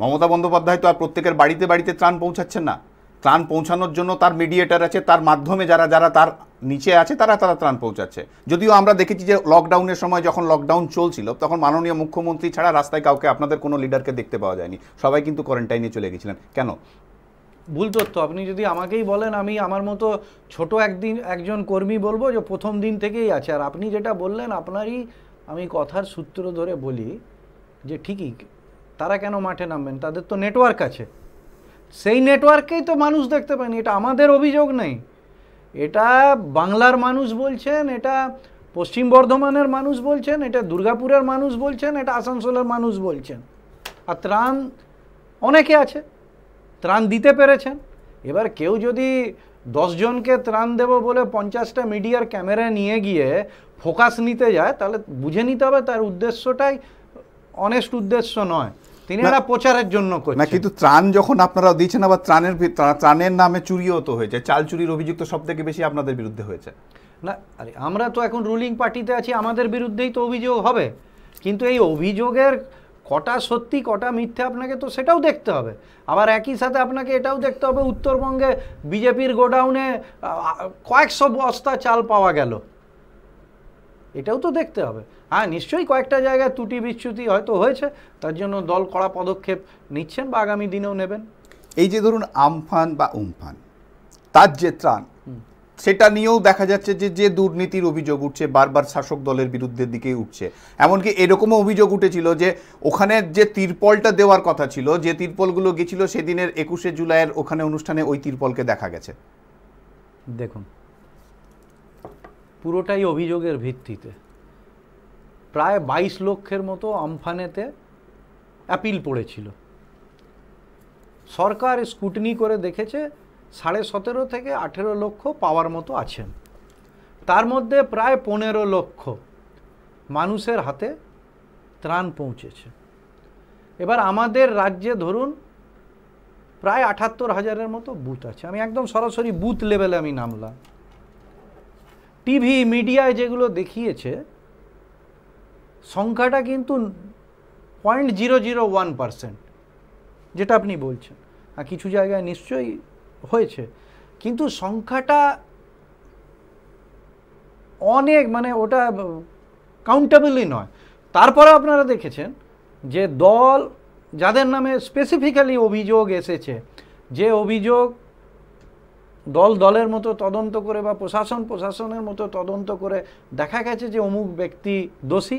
মমতা বন্দ্যোপাধ্যায় তো আর প্রত্যেকের বাড়িতে বাড়িতে ত্রাণ পৌঁছাচ্ছেন না ত্রাণ পৌঁছানোর জন্য তার মিডিয়েটার আছে তার মাধ্যমে যারা যারা তার নিচে আছে তারা তারা ত্রাণ পৌঁছাচ্ছে যদিও আমরা দেখেছি যে লকডাউনের সময় যখন লকডাউন চলছিল তখন মাননীয় মুখ্যমন্ত্রী ছাড়া রাস্তায় কাউকে আপনাদের কোনো লিডারকে দেখতে পাওয়া যায়নি সবাই কিন্তু কোয়ারেন্টাইনে চলে গেছিলেন কেন ভুল তথ্য আপনি যদি আমাকেই বলেন আমি আমার মতো ছোট একদিন একজন কর্মী বলবো যে প্রথম দিন থেকেই আছে আর আপনি যেটা বললেন আপনারই আমি কথার সূত্র ধরে বলি যে ঠিকই তারা কেন মাঠে নামবেন তাদের তো নেটওয়ার্ক আছে সেই নেটওয়ার্কেই তো মানুষ দেখতে পায়নি এটা আমাদের অভিযোগ নেই এটা বাংলার মানুষ বলছেন এটা পশ্চিম বর্ধমানের মানুষ বলছেন এটা দুর্গাপুরের মানুষ বলছেন এটা আসানসোলের মানুষ বলছেন আর ত্রাণ অনেকে আছে ত্রাণ দিতে পেরেছেন এবার কেউ যদি দশজনকে ত্রাণ দেব বলে পঞ্চাশটা মিডিয়ার ক্যামেরা নিয়ে গিয়ে ফোকাস নিতে যায় তাহলে বুঝে নিতে হবে তার উদ্দেশ্যটাই অনেস্ট উদ্দেশ্য নয় তিনি এরা প্রচারের জন্য করছেন না কিন্তু ত্রাণ যখন আপনারা দিচ্ছেন আবার ত্রাণের ত্রাণের নামে চুরিও তো হয়েছে চাল চুরির অভিযুক্ত সব থেকে বেশি আপনাদের বিরুদ্ধে হয়েছে না আরে আমরা তো এখন রুলিং পার্টিতে আছি আমাদের বিরুদ্ধেই তো অভিযোগ হবে কিন্তু এই অভিযোগের কটা সত্যি কটা মিথ্যে আপনাকে তো সেটাও দেখতে হবে আবার একই সাথে আপনাকে এটাও দেখতে হবে উত্তরবঙ্গে বিজেপির গোডাউনে কয়েকশো বস্তা চাল পাওয়া গেল এটাও তো দেখতে হবে হ্যাঁ নিশ্চয়ই কয়েকটা জায়গায় ত্রুটি বিচ্যুতি হয়তো হয়েছে তার জন্য দল কড়া পদক্ষেপ নিচ্ছেন বা আগামী দিনেও নেবেন এই যে ধরুন আমফান বা উমফান তার যে ত্রাণ সেটা নিয়েও দেখা যাচ্ছে যে যে দুর্নীতির অভিযোগ উঠছে বারবার শাসক দলের বিরুদ্ধে দিকেই উঠছে এমনকি এরকমও অভিযোগ উঠেছিল যে ওখানে যে তিরপলটা দেওয়ার কথা ছিল যে তিরপলগুলো গেছিল সেদিনের একুশে জুলাইয়ের ওখানে অনুষ্ঠানে ওই তিরপলকে দেখা গেছে দেখুন পুরোটাই অভিযোগের ভিত্তিতে প্রায় বাইশ লক্ষের মতো আমফানেতে অ্যাপিল পড়েছিল সরকার স্কুটনি করে দেখেছে সাড়ে সতেরো থেকে আঠেরো লক্ষ পাওয়ার মতো আছেন তার মধ্যে প্রায় পনেরো লক্ষ মানুষের হাতে ত্রাণ পৌঁছেছে এবার আমাদের রাজ্যে ধরুন প্রায় আঠাত্তর হাজারের মতো বুথ আছে আমি একদম সরাসরি বুথ লেভেলে আমি নামলাম টিভি মিডিয়ায় যেগুলো দেখিয়েছে সংখ্যাটা কিন্তু point zero zero one percent যেটা আপনি বলছেন আর কিছু জায়গায় নিশ্চয়ই হয়েছে কিন্তু সংখ্যাটা অনেক মানে ওটা কাউন্টেবলই নয় তারপরে আপনারা দেখেছেন যে দল যাদের নামে স্পেসিফিক্যালি অভিযোগ এসেছে যে অভিযোগ দল দলের মতো তদন্ত করে বা প্রশাসন প্রশাসনের মতো তদন্ত করে দেখা গেছে যে অমুক ব্যক্তি দোষী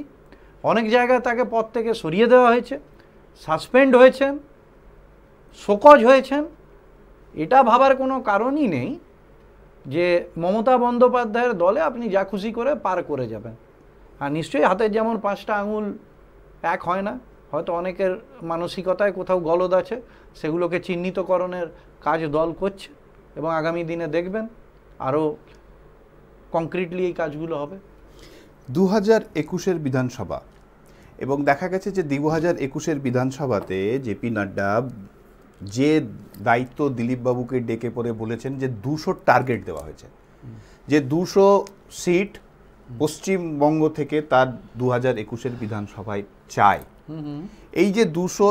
অনেক জায়গায় তাকে পদ থেকে সরিয়ে দেওয়া হয়েছে সাসপেন্ড হয়েছেন শোকজ হয়েছেন এটা ভাবার কোনো কারণই নেই যে মমতা বন্দ্যোপাধ্যায়ের দলে আপনি যা খুশি করে পার করে যাবেন আর নিশ্চয়ই হাতের যেমন পাঁচটা আঙুল এক হয় না হয়তো অনেকের মানসিকতায় কোথাও গলদ আছে সেগুলোকে চিহ্নিতকরণের কাজ দল করছে এবং আগামী দিনে দেখবেন আরও কংক্রিটলি এই কাজগুলো হবে দু হাজার একুশের বিধানসভা এবং দেখা গেছে যে দু হাজার একুশের বিধানসভাতে জেপি নাড্ডা যে দায়িত্ব দিলীপবাবুকে ডেকে পরে বলেছেন যে দুশো টার্গেট দেওয়া হয়েছে যে দুশো সিট পশ্চিমবঙ্গ থেকে তার দু হাজার একুশের বিধানসভায় চায় এই যে দুশো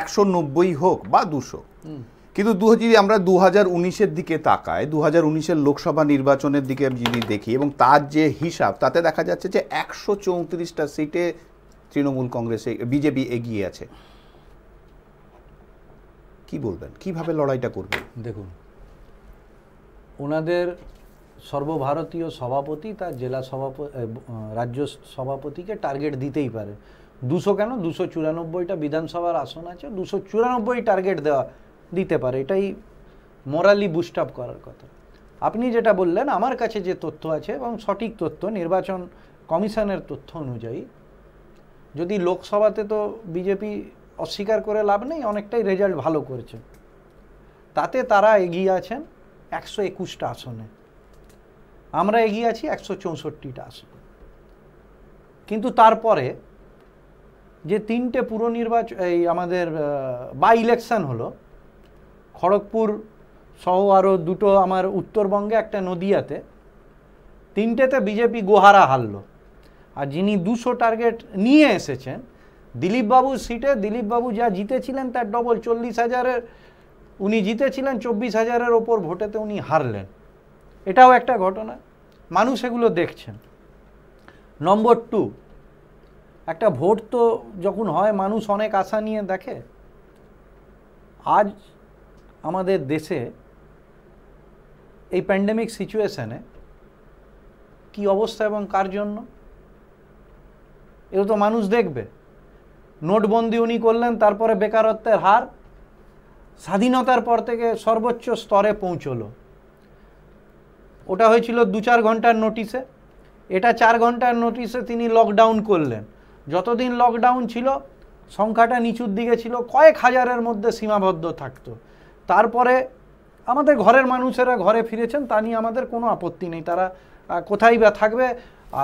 একশো নব্বই হোক বা দুশো কিন্তু দু যদি আমরা দু হাজার উনিশের দিকে তাকাই দু হাজার উনিশের লোকসভা নির্বাচনের দিকে যদি দেখি এবং তার যে হিসাব তাতে দেখা যাচ্ছে যে একশো চৌত্রিশটা সিটে তৃণমূল কংগ্রেসে বিজেপি এগিয়ে আছে কি বলবেন কিভাবে লড়াইটা করবেন দেখুন ওনাদের সর্বভারতীয় সভাপতি তার জেলা সভাপতি রাজ্য সভাপতিকে টার্গেট দিতেই পারে দুশো কেন দুশো চুরানব্বইটা বিধানসভার আসন আছে দুশো চুরানব্বই টার্গেট দেওয়া দিতে পারে এটাই মোরালি বুস্ট আপ করার কথা আপনি যেটা বললেন আমার কাছে যে তথ্য আছে এবং সঠিক তথ্য নির্বাচন কমিশনের তথ্য অনুযায়ী যদি লোকসভাতে তো বিজেপি অস্বীকার করে লাভ নেই অনেকটাই রেজাল্ট ভালো করেছে তাতে তারা এগিয়ে আছেন একশো একুশটা আসনে আমরা এগিয়ে আছি একশো চৌষট্টিটা আসনে কিন্তু তারপরে যে তিনটে পুরো নির্বাচন এই আমাদের বাই ইলেকশন হলো খড়গপুর সহ আরও দুটো আমার উত্তরবঙ্গে একটা নদিয়াতে তিনটেতে বিজেপি গোহারা হারল আর যিনি দুশো টার্গেট নিয়ে এসেছেন দিলীপবাবুর সিটে দিলীপবাবু যা জিতেছিলেন তার ডবল চল্লিশ হাজারের উনি জিতেছিলেন চব্বিশ হাজারের ওপর ভোটেতে উনি হারলেন এটাও একটা ঘটনা মানুষ এগুলো দেখছেন নম্বর টু একটা ভোট তো যখন হয় মানুষ অনেক আশা নিয়ে দেখে আজ আমাদের দেশে এই প্যান্ডেমিক সিচুয়েশানে কি অবস্থা এবং কার জন্য এও তো মানুষ দেখবে নোটবন্দি উনি করলেন তারপরে বেকারত্বের হার স্বাধীনতার পর থেকে সর্বোচ্চ স্তরে পৌঁছলো ওটা হয়েছিল দু চার ঘন্টার নোটিশে এটা চার ঘন্টার নোটিশে তিনি লকডাউন করলেন যতদিন লকডাউন ছিল সংখ্যাটা নিচুর দিকে ছিল কয়েক হাজারের মধ্যে সীমাবদ্ধ থাকতো তারপরে আমাদের ঘরের মানুষেরা ঘরে ফিরেছেন তা নিয়ে আমাদের কোনো আপত্তি নেই তারা কোথায় বা থাকবে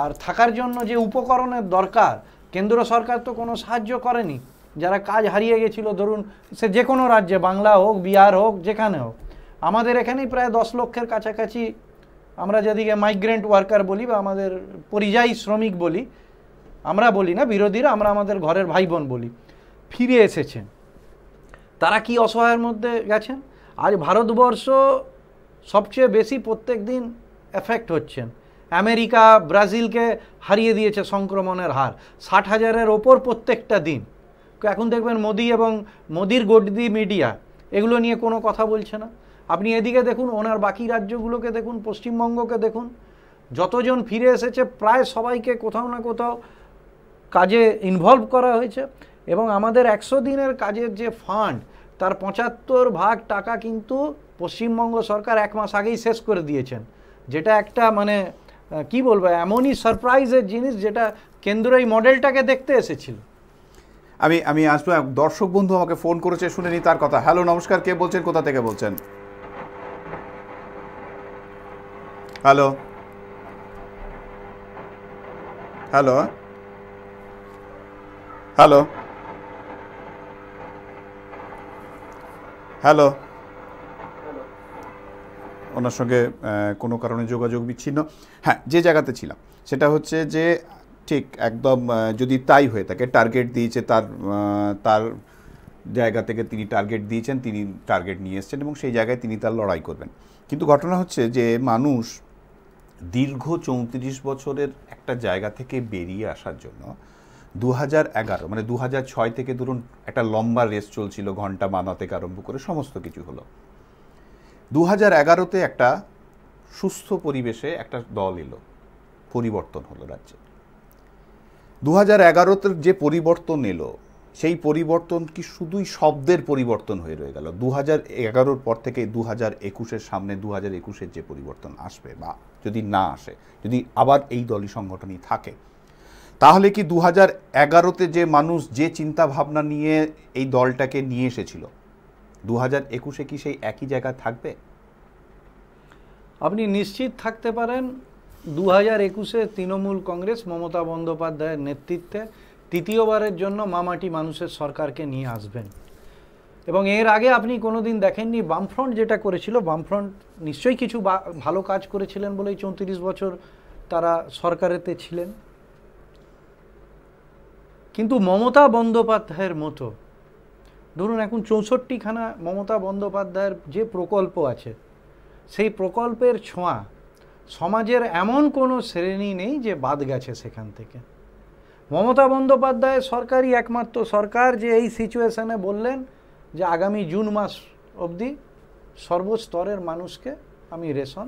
আর থাকার জন্য যে উপকরণের দরকার কেন্দ্র সরকার তো কোনো সাহায্য করেনি যারা কাজ হারিয়ে গেছিল ধরুন সে যে কোনো রাজ্যে বাংলা হোক বিহার হোক যেখানে হোক আমাদের এখানেই প্রায় দশ লক্ষের কাছাকাছি আমরা যেদিকে মাইগ্রেন্ট ওয়ার্কার বলি বা আমাদের পরিযায়ী শ্রমিক বলি আমরা বলি না বিরোধীরা আমরা আমাদের ঘরের ভাই বোন বলি ফিরে এসেছেন তারা কি অসহায়ের মধ্যে গেছেন আজ ভারতবর্ষ সবচেয়ে বেশি প্রত্যেক দিন এফেক্ট হচ্ছেন আমেরিকা ব্রাজিলকে হারিয়ে দিয়েছে সংক্রমণের হার ষাট হাজারের ওপর প্রত্যেকটা দিন এখন দেখবেন মোদি এবং মোদির গড্ডি মিডিয়া এগুলো নিয়ে কোনো কথা বলছে না আপনি এদিকে দেখুন ওনার বাকি রাজ্যগুলোকে দেখুন পশ্চিমবঙ্গকে দেখুন যতজন ফিরে এসেছে প্রায় সবাইকে কোথাও না কোথাও কাজে ইনভলভ করা হয়েছে এবং আমাদের একশো দিনের কাজের যে ফান্ড তার পঁচাত্তর ভাগ টাকা কিন্তু পশ্চিমবঙ্গ সরকার এক মাস আগেই শেষ করে দিয়েছেন যেটা একটা মানে কি বলবো এমনই সারপ্রাইজের জিনিস যেটা কেন্দ্র এই মডেলটাকে দেখতে এসেছিল আমি আমি আসবো দর্শক বন্ধু আমাকে ফোন করেছে শুনে নি তার কথা হ্যালো নমস্কার কে বলছেন কোথা থেকে বলছেন হ্যালো হ্যালো হ্যালো হ্যালো ওনার সঙ্গে কোনো কারণে যোগাযোগ বিচ্ছিন্ন হ্যাঁ যে জায়গাতে ছিলাম সেটা হচ্ছে যে ঠিক একদম যদি তাই হয়ে থাকে টার্গেট দিয়েছে তার তার জায়গা থেকে তিনি টার্গেট দিয়েছেন তিনি টার্গেট নিয়ে এসছেন এবং সেই জায়গায় তিনি তার লড়াই করবেন কিন্তু ঘটনা হচ্ছে যে মানুষ দীর্ঘ চৌত্রিশ বছরের একটা জায়গা থেকে বেরিয়ে আসার জন্য দু এগারো মানে দু ছয় থেকে ধরুন একটা লম্বা রেস চলছিল ঘন্টা মানা থেকে আরম্ভ করে সমস্ত কিছু হলো দু হাজার এগারোতে একটা সুস্থ পরিবেশে একটা দল এলো পরিবর্তন হলো রাজ্যে দু হাজার এগারোতে যে পরিবর্তন এলো সেই পরিবর্তন কি শুধুই শব্দের পরিবর্তন হয়ে রয়ে গেল দু হাজার এগারোর পর থেকে দু হাজার একুশের সামনে দু হাজার একুশের যে পরিবর্তন আসবে বা যদি না আসে যদি আবার এই দলই সংগঠনই থাকে তাহলে কি দু হাজার এগারোতে যে মানুষ যে চিন্তা ভাবনা নিয়ে এই দলটাকে নিয়ে এসেছিল দু হাজার একুশে কি সেই একই জায়গায় থাকবে আপনি নিশ্চিত থাকতে পারেন দু হাজার একুশে তৃণমূল কংগ্রেস মমতা বন্দ্যোপাধ্যায়ের নেতৃত্বে তৃতীয়বারের জন্য মামাটি মানুষের সরকারকে নিয়ে আসবেন এবং এর আগে আপনি কোনো দিন দেখেননি বামফ্রন্ট যেটা করেছিল বামফ্রন্ট নিশ্চয়ই কিছু ভালো কাজ করেছিলেন বলেই চৌত্রিশ বছর তারা সরকারেতে ছিলেন কিন্তু মমতা বন্দ্যোপাধ্যায়ের মতো ধরুন এখন চৌষট্টিখানা মমতা বন্দ্যোপাধ্যায়ের যে প্রকল্প আছে সেই প্রকল্পের ছোঁয়া সমাজের এমন কোনো শ্রেণী নেই যে বাদ গেছে সেখান থেকে মমতা বন্দ্যোপাধ্যায় সরকারই একমাত্র সরকার যে এই সিচুয়েশানে বললেন যে আগামী জুন মাস অবধি সর্বস্তরের মানুষকে আমি রেশন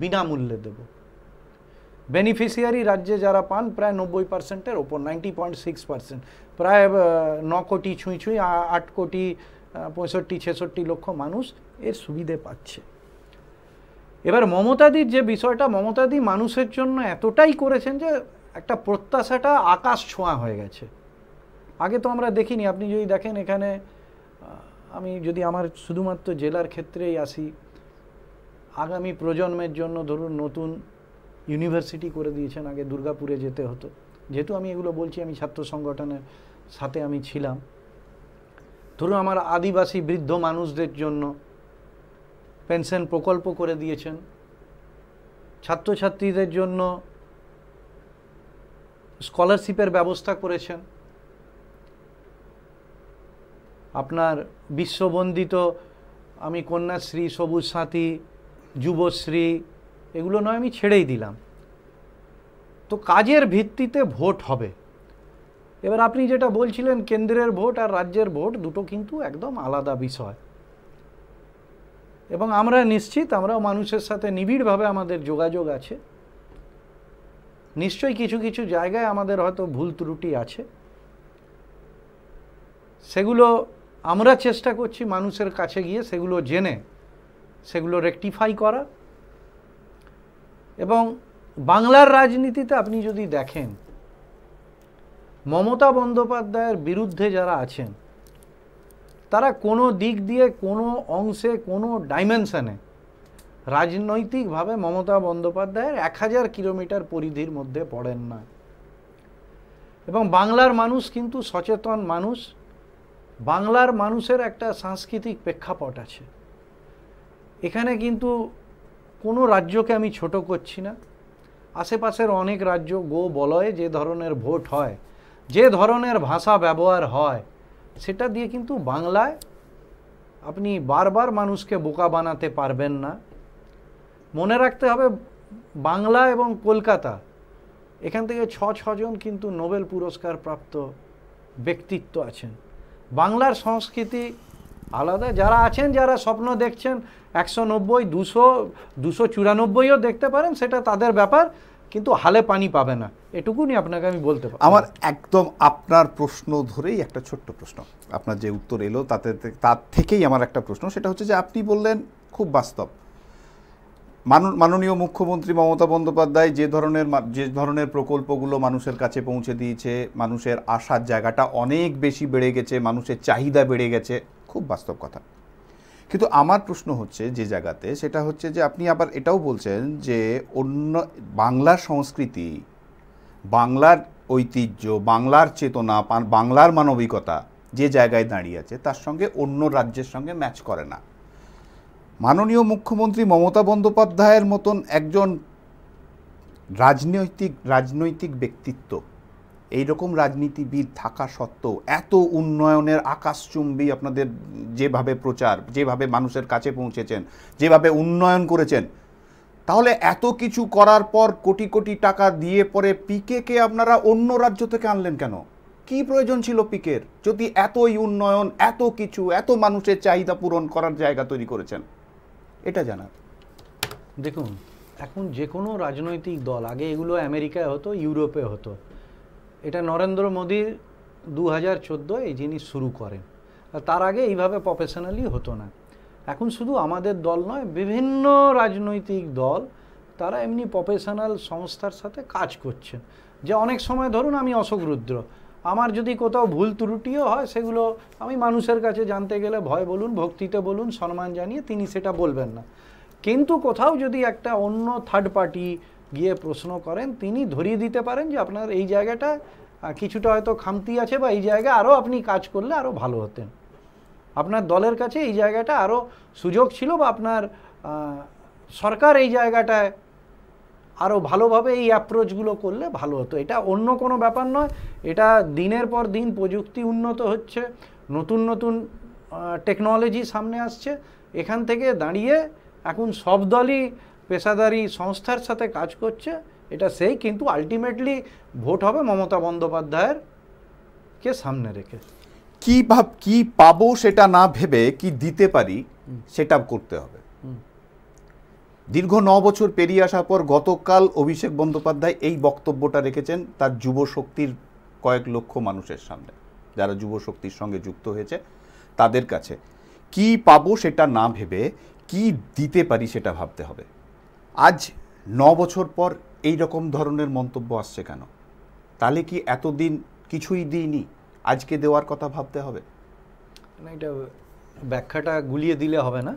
বিনামূল্যে দেবো বেনিফিশিয়ারি রাজ্যে যারা পান প্রায় নব্বই পার্সেন্টের ওপর নাইনটি পয়েন্ট সিক্স পার্সেন্ট প্রায় ন কোটি ছুঁই ছুঁই আট কোটি পঁয়ষট্টি ছেষট্টি লক্ষ মানুষ এর সুবিধে পাচ্ছে এবার মমতাদির যে বিষয়টা মমতাদি মানুষের জন্য এতটাই করেছেন যে একটা প্রত্যাশাটা আকাশ ছোঁয়া হয়ে গেছে আগে তো আমরা দেখিনি আপনি যদি দেখেন এখানে আমি যদি আমার শুধুমাত্র জেলার ক্ষেত্রেই আসি আগামী প্রজন্মের জন্য ধরুন নতুন ইউনিভার্সিটি করে দিয়েছেন আগে দুর্গাপুরে যেতে হতো যেহেতু আমি এগুলো বলছি আমি ছাত্র সংগঠনের সাথে আমি ছিলাম ধরুন আমার আদিবাসী বৃদ্ধ মানুষদের জন্য পেনশন প্রকল্প করে দিয়েছেন ছাত্রছাত্রীদের জন্য স্কলারশিপের ব্যবস্থা করেছেন আপনার বিশ্ববন্দিত আমি কন্যাশ্রী সবুজ সাথী যুবশ্রী এগুলো নয় আমি ছেড়েই দিলাম তো কাজের ভিত্তিতে ভোট হবে এবার আপনি যেটা বলছিলেন কেন্দ্রের ভোট আর রাজ্যের ভোট দুটো কিন্তু একদম আলাদা বিষয় এবং আমরা নিশ্চিত আমরা মানুষের সাথে নিবিড়ভাবে আমাদের যোগাযোগ আছে নিশ্চয়ই কিছু কিছু জায়গায় আমাদের হয়তো ভুল ত্রুটি আছে সেগুলো আমরা চেষ্টা করছি মানুষের কাছে গিয়ে সেগুলো জেনে সেগুলো রেকটিফাই করা এবং বাংলার রাজনীতিতে আপনি যদি দেখেন মমতা বন্দ্যোপাধ্যায়ের বিরুদ্ধে যারা আছেন তারা কোনো দিক দিয়ে কোনো অংশে কোনো ডাইমেনশানে রাজনৈতিকভাবে মমতা বন্দ্যোপাধ্যায়ের এক হাজার কিলোমিটার পরিধির মধ্যে পড়েন না এবং বাংলার মানুষ কিন্তু সচেতন মানুষ বাংলার মানুষের একটা সাংস্কৃতিক প্রেক্ষাপট আছে এখানে কিন্তু কোনো রাজ্যকে আমি ছোট করছি না আশেপাশের অনেক রাজ্য গো বলয়ে যে ধরনের ভোট হয় যে ধরনের ভাষা ব্যবহার হয় সেটা দিয়ে কিন্তু বাংলায় আপনি বারবার মানুষকে বোকা বানাতে পারবেন না মনে রাখতে হবে বাংলা এবং কলকাতা এখান থেকে ছ ছজন কিন্তু নোবেল পুরস্কার প্রাপ্ত ব্যক্তিত্ব আছেন বাংলার সংস্কৃতি আলাদা যারা আছেন যারা স্বপ্ন দেখছেন একশো নব্বই দুশো দুশো চুরানব্বইও দেখতে পারেন সেটা তাদের ব্যাপার কিন্তু হালে পানি পাবে না এটুকুনি আপনাকে আমি বলতে পারি আমার একদম আপনার প্রশ্ন ধরেই একটা ছোট্ট প্রশ্ন আপনার যে উত্তর এলো তাতে তার থেকেই আমার একটা প্রশ্ন সেটা হচ্ছে যে আপনি বললেন খুব বাস্তব মাননীয় মুখ্যমন্ত্রী মমতা বন্দ্যোপাধ্যায় যে ধরনের যে ধরনের প্রকল্পগুলো মানুষের কাছে পৌঁছে দিয়েছে মানুষের আশার জায়গাটা অনেক বেশি বেড়ে গেছে মানুষের চাহিদা বেড়ে গেছে খুব বাস্তব কথা কিন্তু আমার প্রশ্ন হচ্ছে যে জায়গাতে সেটা হচ্ছে যে আপনি আবার এটাও বলছেন যে অন্য বাংলার সংস্কৃতি বাংলার ঐতিহ্য বাংলার চেতনা বাংলার মানবিকতা যে জায়গায় দাঁড়িয়ে আছে তার সঙ্গে অন্য রাজ্যের সঙ্গে ম্যাচ করে না মাননীয় মুখ্যমন্ত্রী মমতা বন্দ্যোপাধ্যায়ের মতন একজন রাজনৈতিক রাজনৈতিক ব্যক্তিত্ব এই রকম রাজনীতিবিদ থাকা সত্ত্বেও এত উন্নয়নের আকাশচুম্বী আপনাদের যেভাবে প্রচার যেভাবে মানুষের কাছে পৌঁছেছেন যেভাবে উন্নয়ন করেছেন তাহলে এত কিছু করার পর কোটি কোটি টাকা দিয়ে পরে পিকেকে আপনারা অন্য রাজ্য থেকে আনলেন কেন কি প্রয়োজন ছিল পিকের যদি এতই উন্নয়ন এত কিছু এত মানুষের চাহিদা পূরণ করার জায়গা তৈরি করেছেন এটা জানার দেখুন এখন যে কোনো রাজনৈতিক দল আগে এগুলো আমেরিকায় হতো ইউরোপে হতো এটা নরেন্দ্র মোদীর দু হাজার এই জিনিস শুরু করেন তার আগে এইভাবে প্রফেশনালি হতো না এখন শুধু আমাদের দল নয় বিভিন্ন রাজনৈতিক দল তারা এমনি প্রফেশনাল সংস্থার সাথে কাজ করছেন যে অনেক সময় ধরুন আমি অশোক রুদ্র আমার যদি কোথাও ভুল ত্রুটিও হয় সেগুলো আমি মানুষের কাছে জানতে গেলে ভয় বলুন ভক্তিতে বলুন সম্মান জানিয়ে তিনি সেটা বলবেন না কিন্তু কোথাও যদি একটা অন্য থার্ড পার্টি গিয়ে প্রশ্ন করেন তিনি ধরিয়ে দিতে পারেন যে আপনার এই জায়গাটা কিছুটা হয়তো খামতি আছে বা এই জায়গা আরও আপনি কাজ করলে আরও ভালো হতেন আপনার দলের কাছে এই জায়গাটা আরও সুযোগ ছিল বা আপনার সরকার এই জায়গাটায় আরও ভালোভাবে এই অ্যাপ্রোচগুলো করলে ভালো হতো এটা অন্য কোনো ব্যাপার নয় এটা দিনের পর দিন প্রযুক্তি উন্নত হচ্ছে নতুন নতুন টেকনোলজি সামনে আসছে এখান থেকে দাঁড়িয়ে এখন সব দলই পেশাদারি সংস্থার সাথে কাজ করছে এটা সেই কিন্তু আলটিমেটলি ভোট হবে মমতা বন্দ্যোপাধ্যায়ের কে সামনে রেখে কি ভাব কি পাবো সেটা না ভেবে কি দিতে পারি সেটা করতে হবে দীর্ঘ ন বছর পেরিয়ে আসার পর গতকাল অভিষেক বন্দ্যোপাধ্যায় এই বক্তব্যটা রেখেছেন তার যুব শক্তির কয়েক লক্ষ মানুষের সামনে যারা যুব শক্তির সঙ্গে যুক্ত হয়েছে তাদের কাছে কি পাবো সেটা না ভেবে কি দিতে পারি সেটা ভাবতে হবে আজ ন বছর পর এই রকম ধরনের মন্তব্য আসছে কেন তাহলে কি এতদিন কিছুই দিইনি আজকে দেওয়ার কথা ভাবতে হবে না এটা ব্যাখ্যাটা গুলিয়ে দিলে হবে না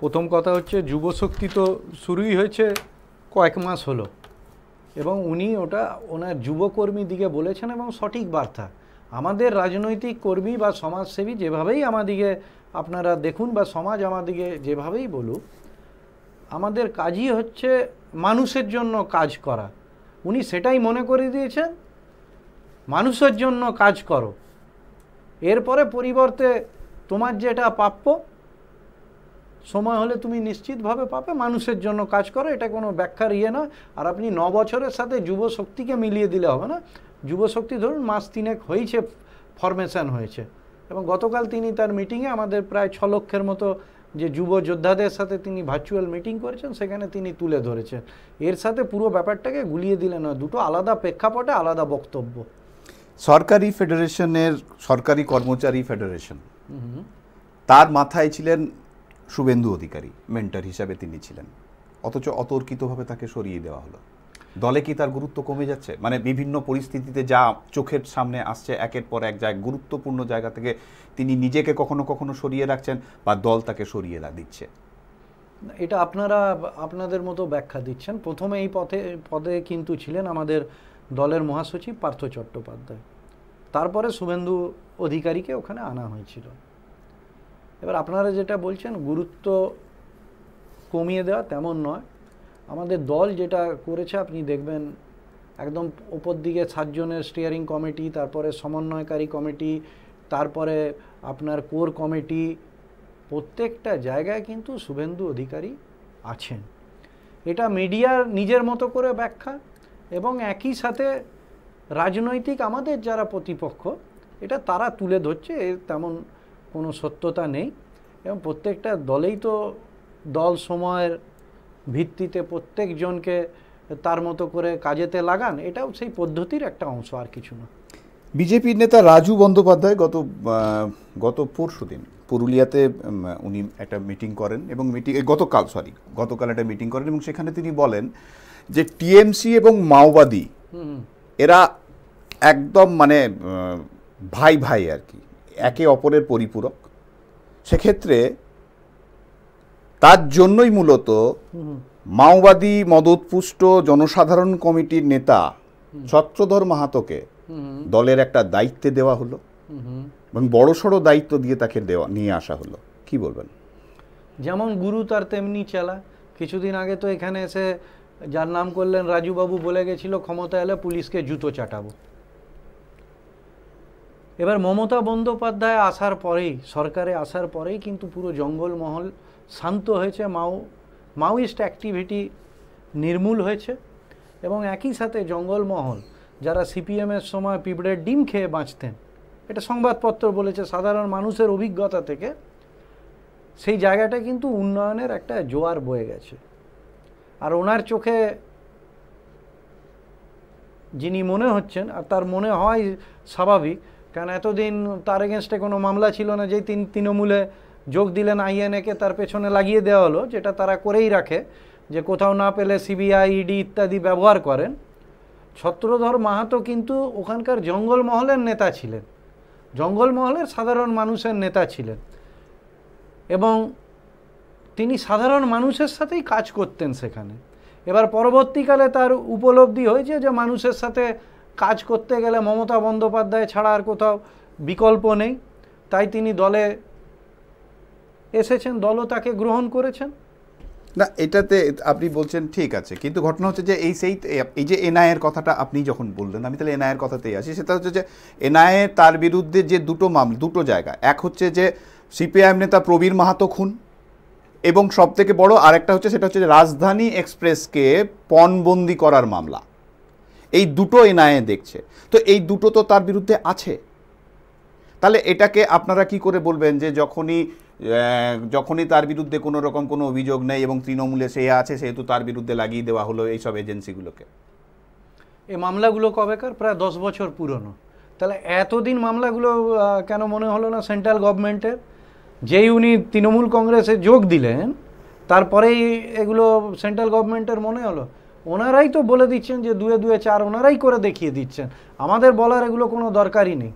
প্রথম কথা হচ্ছে যুবশক্তি তো শুরুই হয়েছে কয়েক মাস হলো এবং উনি ওটা ওনার যুবকর্মী দিকে বলেছেন এবং সঠিক বার্তা আমাদের রাজনৈতিক কর্মী বা সমাজসেবী যেভাবেই আমাদিকে আপনারা দেখুন বা সমাজ আমাদিকে যেভাবেই বলুক আমাদের কাজই হচ্ছে মানুষের জন্য কাজ করা উনি সেটাই মনে করে দিয়েছেন মানুষের জন্য কাজ করো এরপরে পরিবর্তে তোমার যেটা প্রাপ্য সময় হলে তুমি নিশ্চিতভাবে পাবে মানুষের জন্য কাজ করো এটা কোনো ব্যাখ্যার ইয়ে না আর আপনি ন বছরের সাথে যুবশক্তিকে মিলিয়ে দিলে হবে না যুবশক্তি ধরুন মাস তিনেক হয়েছে ফরমেশান হয়েছে এবং গতকাল তিনি তার মিটিংয়ে আমাদের প্রায় ছ লক্ষের মতো যে যুব যোদ্ধাদের সাথে তিনি ভার্চুয়াল মিটিং করেছেন সেখানে তিনি তুলে ধরেছেন এর সাথে পুরো ব্যাপারটাকে গুলিয়ে দিলেন দুটো আলাদা প্রেক্ষাপটে আলাদা বক্তব্য সরকারি ফেডারেশনের সরকারি কর্মচারী ফেডারেশন তার মাথায় ছিলেন শুভেন্দু অধিকারী মেন্টার হিসাবে তিনি ছিলেন অথচ অতর্কিতভাবে তাকে সরিয়ে দেওয়া হলো দলে কি তার গুরুত্ব কমে যাচ্ছে মানে বিভিন্ন পরিস্থিতিতে যা চোখের সামনে আসছে একের পর এক জায়গায় গুরুত্বপূর্ণ জায়গা থেকে তিনি নিজেকে কখনো কখনো সরিয়ে রাখছেন বা দল তাকে সরিয়ে দিচ্ছে এটা আপনারা আপনাদের মতো ব্যাখ্যা দিচ্ছেন প্রথমে এই পথে পদে কিন্তু ছিলেন আমাদের দলের মহাসচিব পার্থ চট্টোপাধ্যায় তারপরে শুভেন্দু অধিকারীকে ওখানে আনা হয়েছিল এবার আপনারা যেটা বলছেন গুরুত্ব কমিয়ে দেওয়া তেমন নয় আমাদের দল যেটা করেছে আপনি দেখবেন একদম ওপর দিকে সাতজনের স্টিয়ারিং কমিটি তারপরে সমন্বয়কারী কমিটি তারপরে আপনার কোর কমিটি প্রত্যেকটা জায়গায় কিন্তু শুভেন্দু অধিকারী আছেন এটা মিডিয়ার নিজের মতো করে ব্যাখ্যা এবং একই সাথে রাজনৈতিক আমাদের যারা প্রতিপক্ষ এটা তারা তুলে ধরছে এর তেমন কোনো সত্যতা নেই এবং প্রত্যেকটা দলেই তো দল সময়ের ভিত্তিতে প্রত্যেকজনকে তার মতো করে কাজেতে লাগান এটাও সেই পদ্ধতির একটা অংশ আর কিছু না বিজেপির নেতা রাজু বন্দ্যোপাধ্যায় গত গত পরশু দিন পুরুলিয়াতে উনি একটা মিটিং করেন এবং মিটিং গতকাল সরি গতকাল একটা মিটিং করেন এবং সেখানে তিনি বলেন যে টিএমসি এবং মাওবাদী এরা একদম মানে ভাই ভাই আর কি একে অপরের পরিপূরক সেক্ষেত্রে তার জন্যই মূলত মাওবাদী মদতপুষ্ট জনসাধারণ কমিটির নেতা ছত্রধর মাহাতোকে দলের একটা দায়িত্বে দেওয়া হলো এবং বড়সড় দায়িত্ব দিয়ে তাকে দেওয়া নিয়ে আসা হলো কি বলবেন যেমন গুরু তার তেমনি চালা কিছুদিন আগে তো এখানে এসে যার নাম করলেন রাজুবাবু বলে গেছিল ক্ষমতা এলে পুলিশকে জুতো চাটাবো এবার মমতা বন্দ্যোপাধ্যায় আসার পরেই সরকারে আসার পরেই কিন্তু পুরো জঙ্গলমহল শান্ত হয়েছে মাও মাওয়িস্ট অ্যাক্টিভিটি নির্মূল হয়েছে এবং একই সাথে জঙ্গলমহল যারা সিপিএমের সময় পিঁপড়ের ডিম খেয়ে বাঁচতেন এটা সংবাদপত্র বলেছে সাধারণ মানুষের অভিজ্ঞতা থেকে সেই জায়গাটা কিন্তু উন্নয়নের একটা জোয়ার বয়ে গেছে আর ওনার চোখে যিনি মনে হচ্ছেন আর তার মনে হয় স্বাভাবিক কারণ এতদিন তার এগেনস্টে কোনো মামলা ছিল না যেই তিন তৃণমূলে যোগ দিলেন আইএনএকে তার পেছনে লাগিয়ে দেওয়া হলো যেটা তারা করেই রাখে যে কোথাও না পেলে সিবিআই ইডি ইত্যাদি ব্যবহার করেন ছত্রধর মাহাতো কিন্তু ওখানকার জঙ্গলমহলের নেতা ছিলেন জঙ্গলমহলের সাধারণ মানুষের নেতা ছিলেন এবং তিনি সাধারণ মানুষের সাথেই কাজ করতেন সেখানে এবার পরবর্তীকালে তার উপলব্ধি হয়েছে যে মানুষের সাথে কাজ করতে গেলে মমতা বন্দ্যোপাধ্যায় ছাড়া আর কোথাও বিকল্প নেই তাই তিনি দলে এসেছেন দলও তাকে গ্রহণ করেছেন না এটাতে আপনি বলছেন ঠিক আছে কিন্তু ঘটনা হচ্ছে যে এই সেই এই যে এনআইয়ের কথাটা আপনি যখন বললেন আমি তাহলে এনআইয়ের কথাতেই আসি সেটা হচ্ছে যে এনআইএ তার বিরুদ্ধে যে দুটো মামলা দুটো জায়গা এক হচ্ছে যে সিপিআইএম নেতা প্রবীর মাহাতো খুন এবং সব থেকে বড় আরেকটা হচ্ছে সেটা হচ্ছে যে রাজধানী এক্সপ্রেসকে পণবন্দি করার মামলা এই দুটো এনআইএ দেখছে তো এই দুটো তো তার বিরুদ্ধে আছে তাহলে এটাকে আপনারা কি করে বলবেন যে যখনই যখনই তার বিরুদ্ধে কোনো রকম কোনো অভিযোগ নেই এবং তৃণমূলে সে আছে সেহেতু তার বিরুদ্ধে লাগিয়ে দেওয়া হলো এইসব এজেন্সিগুলোকে এই মামলাগুলো কবেকার প্রায় দশ বছর পুরনো তাহলে এতদিন মামলাগুলো কেন মনে হলো না সেন্ট্রাল গভর্নমেন্টের যেই উনি তৃণমূল কংগ্রেসে যোগ দিলেন তারপরেই এগুলো সেন্ট্রাল গভর্নমেন্টের মনে হলো ওনারাই তো বলে দিচ্ছেন যে দুয়ে দুয়ে চার ওনারাই করে দেখিয়ে দিচ্ছেন আমাদের বলার এগুলো কোনো দরকারই নেই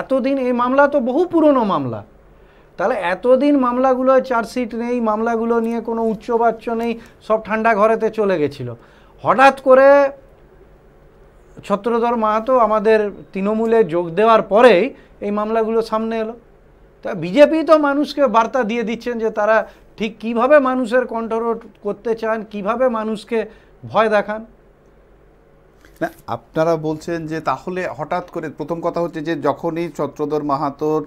এতদিন এই মামলা তো বহু পুরনো মামলা তাহলে এতদিন মামলাগুলো চার্জশিট নেই মামলাগুলো নিয়ে কোনো উচ্চবাচ্য নেই সব ঠান্ডা ঘরেতে চলে গেছিলো হঠাৎ করে ছত্রধর মাহাতো আমাদের তৃণমূলে যোগ দেওয়ার পরেই এই মামলাগুলো সামনে এলো তা বিজেপি তো মানুষকে বার্তা দিয়ে দিচ্ছেন যে তারা ঠিক কিভাবে মানুষের কন্ট্রোল করতে চান কিভাবে মানুষকে ভয় দেখান না আপনারা বলছেন যে তাহলে হঠাৎ করে প্রথম কথা হচ্ছে যে যখনই ছত্রধর মাহাতোর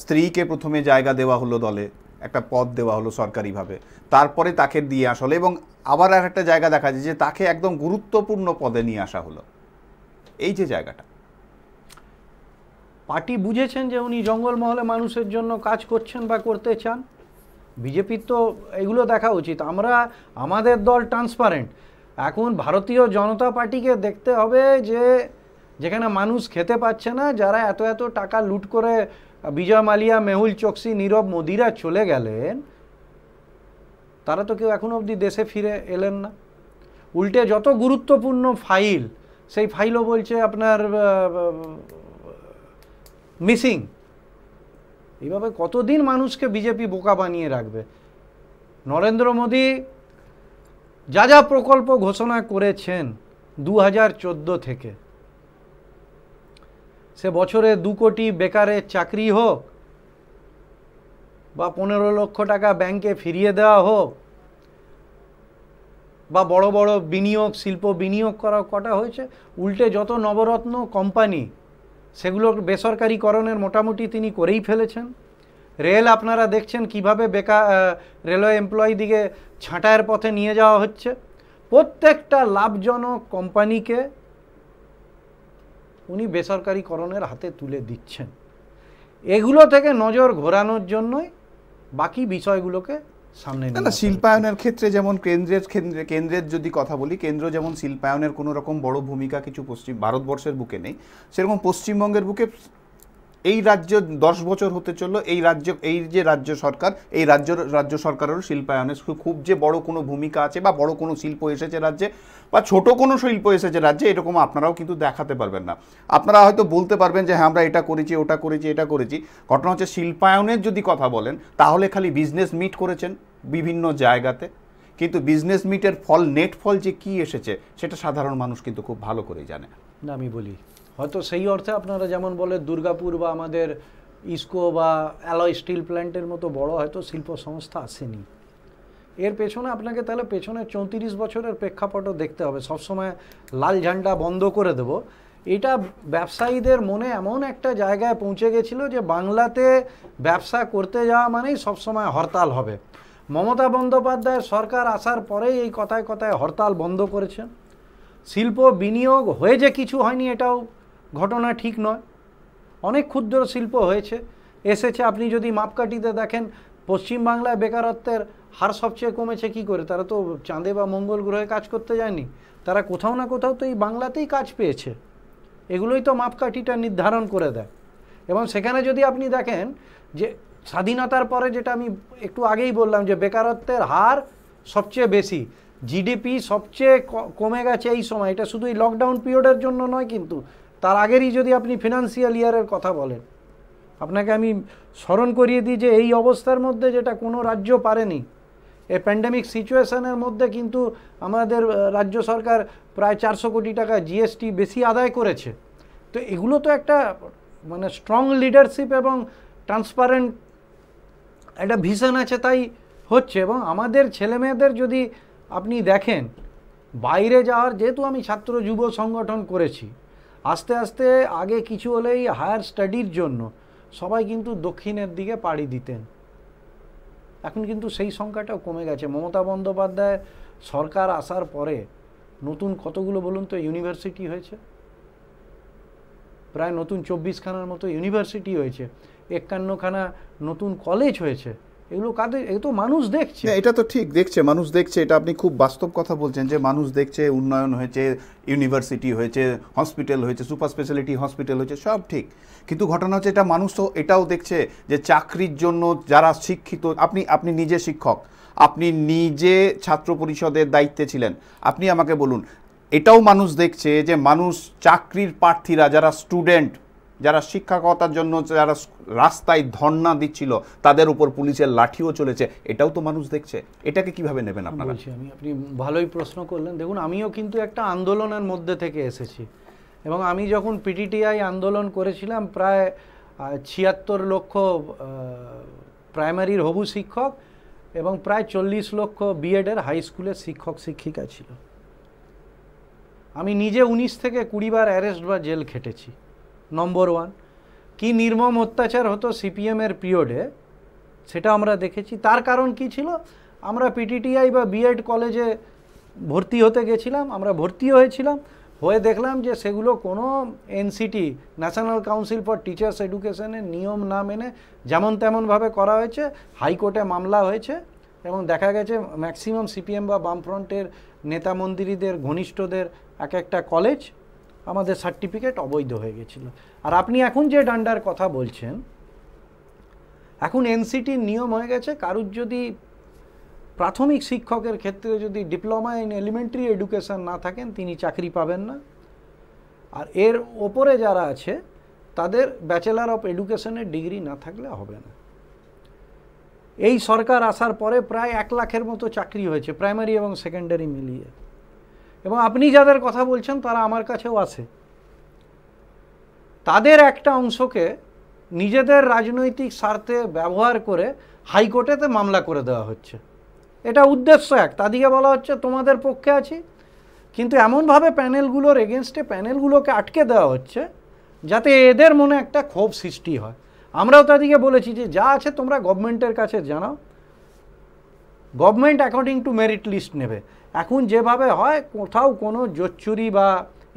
স্ত্রীকে প্রথমে জায়গা দেওয়া হলো দলে একটা পদ দেওয়া হলো সরকারিভাবে তারপরে তাকে দিয়ে আসলে এবং আবার আর একটা জায়গা দেখা যায় যে তাকে একদম গুরুত্বপূর্ণ পদে নিয়ে আসা হলো এই যে জায়গাটা পার্টি বুঝেছেন যে উনি জঙ্গলমহলে মানুষের জন্য কাজ করছেন বা করতে চান বিজেপির তো এগুলো দেখা উচিত আমরা আমাদের দল ট্রান্সপারেন্ট এখন ভারতীয় জনতা পার্টিকে দেখতে হবে যে যেখানে মানুষ খেতে পাচ্ছে না যারা এত এত টাকা লুট করে বিজয় মালিয়া মেহুল চকসি নীরব মোদিরা চলে গেলেন তারা তো কেউ এখনো অবধি দেশে ফিরে এলেন না উল্টে যত গুরুত্বপূর্ণ ফাইল সেই ফাইলও বলছে আপনার মিসিং এইভাবে কতদিন মানুষকে বিজেপি বোকা বানিয়ে রাখবে নরেন্দ্র মোদী যা যা প্রকল্প ঘোষণা করেছেন দু থেকে সে বছরে দু কোটি বেকারের চাকরি হোক বা পনেরো লক্ষ টাকা ব্যাংকে ফিরিয়ে দেওয়া হোক বা বড় বড় বিনিয়োগ শিল্প বিনিয়োগ করা কটা হয়েছে উল্টে যত নবরত্ন কোম্পানি সেগুলোর বেসরকারিকরণের মোটামুটি তিনি করেই ফেলেছেন রেল আপনারা দেখছেন কিভাবে বেকার রেলওয়ে এমপ্লয়ি দিকে ছাঁটায়ের পথে নিয়ে যাওয়া হচ্ছে প্রত্যেকটা লাভজনক কোম্পানিকে উনি বেসরকারিকরণের হাতে তুলে দিচ্ছেন এগুলো থেকে নজর ঘোরানোর জন্যই বাকি বিষয়গুলোকে সামনে না শিল্পায়নের ক্ষেত্রে যেমন কেন্দ্রের কেন্দ্রের যদি কথা বলি কেন্দ্র যেমন শিল্পায়নের কোনো রকম বড় ভূমিকা কিছু পশ্চিম ভারতবর্ষের বুকে নেই সেরকম পশ্চিমবঙ্গের বুকে এই রাজ্য দশ বছর হতে চলল এই রাজ্য এই যে রাজ্য সরকার এই রাজ্য রাজ্য সরকারেরও শিল্পায়নে খুব যে বড় কোনো ভূমিকা আছে বা বড় কোনো শিল্প এসেছে রাজ্যে বা ছোট কোনো শিল্প এসেছে রাজ্যে এরকম আপনারাও কিন্তু দেখাতে পারবেন না আপনারা হয়তো বলতে পারবেন যে হ্যাঁ আমরা এটা করেছি ওটা করেছি এটা করেছি ঘটনা হচ্ছে শিল্পায়নের যদি কথা বলেন তাহলে খালি বিজনেস মিট করেছেন বিভিন্ন জায়গাতে কিন্তু বিজনেস মিটের ফল নেট ফল যে কি এসেছে সেটা সাধারণ মানুষ কিন্তু খুব ভালো করেই জানে না আমি বলি হয়তো সেই অর্থে আপনারা যেমন বলে দুর্গাপুর বা আমাদের ইসকো বা অ্যালয় স্টিল প্ল্যান্টের মতো বড় হয়তো শিল্প সংস্থা আসেনি এর পেছনে আপনাকে তাহলে পেছনে চৌত্রিশ বছরের প্রেক্ষাপটও দেখতে হবে সবসময় লাল ঝান্ডা বন্ধ করে দেব এটা ব্যবসায়ীদের মনে এমন একটা জায়গায় পৌঁছে গেছিল যে বাংলাতে ব্যবসা করতে যাওয়া মানেই সবসময় হরতাল হবে মমতা বন্দ্যোপাধ্যায় সরকার আসার পরেই এই কথায় কথায় হরতাল বন্ধ করেছে শিল্প বিনিয়োগ হয়ে যে কিছু হয়নি এটাও ঘটনা ঠিক নয় অনেক ক্ষুদ্র শিল্প হয়েছে এসেছে আপনি যদি মাপকাঠিতে দেখেন পশ্চিমবাংলায় বেকারত্বের হার সবচেয়ে কমেছে কি করে তারা তো চাঁদে বা মঙ্গল গ্রহে কাজ করতে যায়নি তারা কোথাও না কোথাও তো এই বাংলাতেই কাজ পেয়েছে এগুলোই তো মাপকাঠিটা নির্ধারণ করে দেয় এবং সেখানে যদি আপনি দেখেন যে স্বাধীনতার পরে যেটা আমি একটু আগেই বললাম যে বেকারত্বের হার সবচেয়ে বেশি জিডিপি সবচেয়ে কমে গেছে এই সময় এটা শুধু এই লকডাউন পিরিয়ডের জন্য নয় কিন্তু তার আগেরই যদি আপনি ফিনান্সিয়াল ইয়ারের কথা বলেন আপনাকে আমি স্মরণ করিয়ে দিই যে এই অবস্থার মধ্যে যেটা কোনো রাজ্য পারেনি এ প্যান্ডেমিক সিচুয়েশানের মধ্যে কিন্তু আমাদের রাজ্য সরকার প্রায় চারশো কোটি টাকা জিএসটি বেশি আদায় করেছে তো এগুলো তো একটা মানে স্ট্রং লিডারশিপ এবং ট্রান্সপারেন্ট একটা ভিশন আছে তাই হচ্ছে এবং আমাদের ছেলেমেয়েদের যদি আপনি দেখেন বাইরে যাওয়ার যেহেতু আমি ছাত্র যুব সংগঠন করেছি আস্তে আস্তে আগে কিছু হলেই হায়ার স্টাডির জন্য সবাই কিন্তু দক্ষিণের দিকে পাড়ি দিতেন এখন কিন্তু সেই সংখ্যাটাও কমে গেছে মমতা বন্দ্যোপাধ্যায় সরকার আসার পরে নতুন কতগুলো বলুন তো ইউনিভার্সিটি হয়েছে প্রায় নতুন চব্বিশখানার মতো ইউনিভার্সিটি হয়েছে একান্নখানা নতুন কলেজ হয়েছে এগুলো কাদের এ তো মানুষ দেখছে হ্যাঁ, এটা তো ঠিক দেখছে মানুষ দেখছে এটা আপনি খুব বাস্তব কথা বলছেন যে মানুষ দেখছে উন্নয়ন হয়েছে ইউনিভার্সিটি হয়েছে হসপিটাল হয়েছে সুপার স্পেশালিটি হসপিটাল হয়েছে সব ঠিক কিন্তু ঘটনা হচ্ছে এটা মানুষ তো এটাও দেখছে যে চাকরির জন্য যারা শিক্ষিত আপনি আপনি নিজে শিক্ষক আপনি নিজে ছাত্র পরিষদের দায়িত্বে ছিলেন আপনি আমাকে বলুন এটাও মানুষ দেখছে যে মানুষ চাকরির প্রার্থীরা যারা স্টুডেন্ট যারা শিক্ষকতার জন্য যারা রাস্তায় ধর্ণা দিচ্ছিল তাদের উপর পুলিশের লাঠিও চলেছে এটাও তো মানুষ দেখছে এটাকে কিভাবে নেবেন আপনারা আমি আপনি ভালোই প্রশ্ন করলেন দেখুন আমিও কিন্তু একটা আন্দোলনের মধ্যে থেকে এসেছি এবং আমি যখন পিটিটিআই আন্দোলন করেছিলাম প্রায় ছিয়াত্তর লক্ষ প্রাইমারির হবু শিক্ষক এবং প্রায় চল্লিশ লক্ষ বিএডের হাই স্কুলের শিক্ষক শিক্ষিকা ছিল আমি নিজে উনিশ থেকে কুড়ি বার অ্যারেস্ট বা জেল খেটেছি নম্বর ওয়ান কি নির্মম অত্যাচার হতো সিপিএমের পিরিয়ডে সেটা আমরা দেখেছি তার কারণ কি ছিল আমরা পিটিটিআই বা বিএড কলেজে ভর্তি হতে গেছিলাম আমরা ভর্তি হয়েছিলাম হয়ে দেখলাম যে সেগুলো কোনো NCT national council for teachers এডুকেশনের নিয়ম না মেনে যেমন তেমনভাবে করা হয়েছে হাইকোর্টে মামলা হয়েছে এবং দেখা গেছে ম্যাক্সিমাম সিপিএম বা বামফ্রন্টের নেতা মন্ত্রীদের ঘনিষ্ঠদের এক একটা কলেজ আমাদের সার্টিফিকেট অবৈধ হয়ে গেছিল আর আপনি এখন যে ডান্ডার কথা বলছেন এখন এনসিটির নিয়ম হয়ে গেছে কারুর যদি প্রাথমিক শিক্ষকের ক্ষেত্রে যদি ডিপ্লোমা ইন এলিমেন্টারি এডুকেশান না থাকেন তিনি চাকরি পাবেন না আর এর ওপরে যারা আছে তাদের ব্যাচেলার অফ এডুকেশনের ডিগ্রি না থাকলে হবে না এই সরকার আসার পরে প্রায় এক লাখের মতো চাকরি হয়েছে প্রাইমারি এবং সেকেন্ডারি মিলিয়ে এবং আপনি যাদের কথা বলছেন তারা আমার কাছেও আছে তাদের একটা অংশকে নিজেদের রাজনৈতিক স্বার্থে ব্যবহার করে হাইকোর্টেতে মামলা করে দেওয়া হচ্ছে এটা উদ্দেশ্য এক তাদিকে বলা হচ্ছে তোমাদের পক্ষে আছি কিন্তু এমনভাবে প্যানেলগুলোর এগেনস্টে প্যানেলগুলোকে আটকে দেওয়া হচ্ছে যাতে এদের মনে একটা ক্ষোভ সৃষ্টি হয় আমরাও তাদেরকে বলেছি যে যা আছে তোমরা গভর্নমেন্টের কাছে জানাও government according to merit list নেবে এখন যেভাবে হয় কোথাও কোনো জোচ্চুরি বা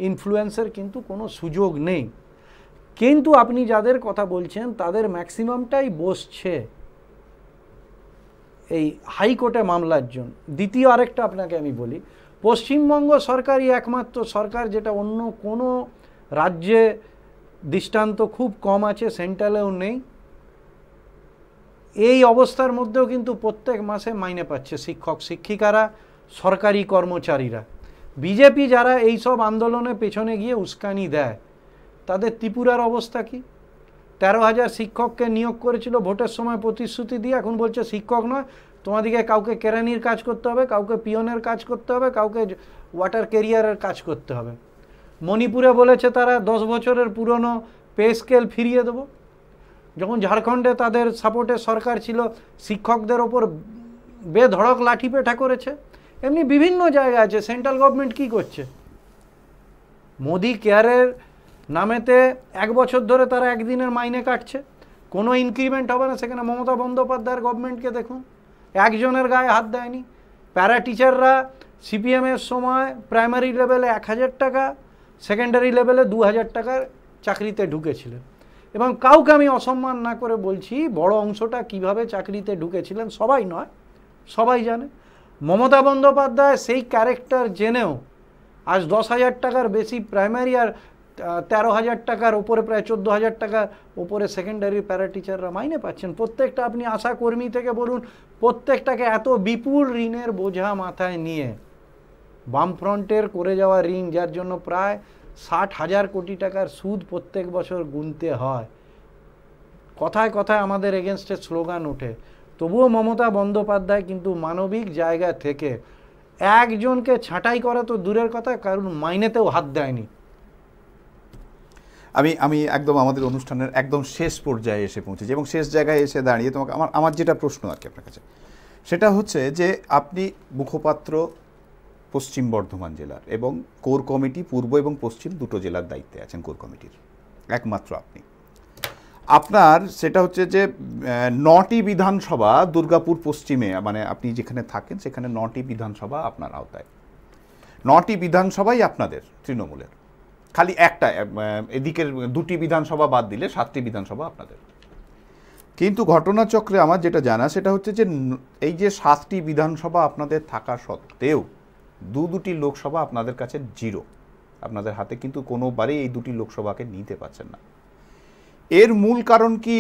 ইনফ্লুয়েন্সের কিন্তু কোনো সুযোগ নেই কিন্তু আপনি যাদের কথা বলছেন তাদের ম্যাক্সিমামটাই বসছে এই হাইকোর্টে মামলার জন্য দ্বিতীয় আরেকটা আপনাকে আমি বলি পশ্চিমবঙ্গ সরকারই একমাত্র সরকার যেটা অন্য কোনো রাজ্যে দৃষ্টান্ত খুব কম আছে সেন্ট্রালেও নেই এই অবস্থার মধ্যেও কিন্তু প্রত্যেক মাসে মাইনে পাচ্ছে শিক্ষক শিক্ষিকারা সরকারি কর্মচারীরা বিজেপি যারা এই সব আন্দোলনের পেছনে গিয়ে উস্কানি দেয় তাদের ত্রিপুরার অবস্থা কি তেরো হাজার শিক্ষককে নিয়োগ করেছিল ভোটের সময় প্রতিশ্রুতি দিয়ে এখন বলছে শিক্ষক নয় তোমাদিকে কাউকে কেরানির কাজ করতে হবে কাউকে পিয়নের কাজ করতে হবে কাউকে ওয়াটার কেরিয়ারের কাজ করতে হবে মণিপুরে বলেছে তারা দশ বছরের পুরনো পে স্কেল ফিরিয়ে দেব যখন ঝাড়খণ্ডে তাদের সাপোর্টে সরকার ছিল শিক্ষকদের ওপর বেধড়ক লাঠি পেঠা করেছে এমনি বিভিন্ন জায়গা আছে সেন্ট্রাল গভর্নমেন্ট কি করছে মোদি কেয়ারের নামেতে এক বছর ধরে তারা একদিনের মাইনে কাটছে কোনো ইনক্রিমেন্ট হবে না সেখানে মমতা বন্দ্যোপাধ্যায়ের গভর্নমেন্টকে দেখুন একজনের গায়ে হাত দেয়নি প্যারা টিচাররা সিপিএমের সময় প্রাইমারি লেভেলে এক হাজার টাকা সেকেন্ডারি লেভেলে দু হাজার টাকার চাকরিতে ঢুকেছিলেন এবং কাউকে আমি অসম্মান না করে বলছি বড় অংশটা কিভাবে চাকরিতে ঢুকেছিলেন সবাই নয় সবাই জানে মমতা বন্দ্যোপাধ্যায় সেই ক্যারেক্টার জেনেও আজ দশ হাজার টাকার বেশি প্রাইমারি আর তেরো হাজার টাকার ওপরে প্রায় চোদ্দো হাজার টাকার ওপরে সেকেন্ডারি প্যারা টিচাররা মাইনে পাচ্ছেন প্রত্যেকটা আপনি আশাকর্মী থেকে বলুন প্রত্যেকটাকে এত বিপুল ঋণের বোঝা মাথায় নিয়ে বামফ্রন্টের করে যাওয়া ঋণ যার জন্য প্রায় ষাট হাজার কোটি টাকার সুদ প্রত্যেক বছর গুনতে হয় কথায় কথায় আমাদের এগেনস্টে স্লোগান ওঠে তবুও মমতা বন্দ্যোপাধ্যায় কিন্তু মানবিক জায়গা থেকে একজনকে ছাঁটাই করা তো দূরের কথা কারণ মাইনেতেও হাত দেয়নি আমি আমি একদম আমাদের অনুষ্ঠানের একদম শেষ পর্যায়ে এসে পৌঁছেছি এবং শেষ জায়গায় এসে দাঁড়িয়ে তোমাকে আমার আমার যেটা প্রশ্ন আর কি আপনার কাছে সেটা হচ্ছে যে আপনি মুখপাত্র পশ্চিম বর্ধমান জেলার এবং কোর কমিটি পূর্ব এবং পশ্চিম দুটো জেলার দায়িত্বে আছেন কোর কমিটির একমাত্র আপনি আপনার সেটা হচ্ছে যে নটি বিধানসভা দুর্গাপুর পশ্চিমে মানে আপনি যেখানে থাকেন সেখানে নটি বিধানসভা আপনার আওতায় নটি বিধানসভাই আপনাদের তৃণমূলের খালি একটা এদিকের দুটি বিধানসভা বাদ দিলে সাতটি বিধানসভা আপনাদের কিন্তু ঘটনাচক্রে আমার যেটা জানা সেটা হচ্ছে যে এই যে সাতটি বিধানসভা আপনাদের থাকা সত্ত্বেও দু দুটি লোকসভা আপনাদের কাছে জিরো আপনাদের হাতে কিন্তু কোনোবারই এই দুটি লোকসভাকে নিতে পারছেন না এর মূল কারণ কি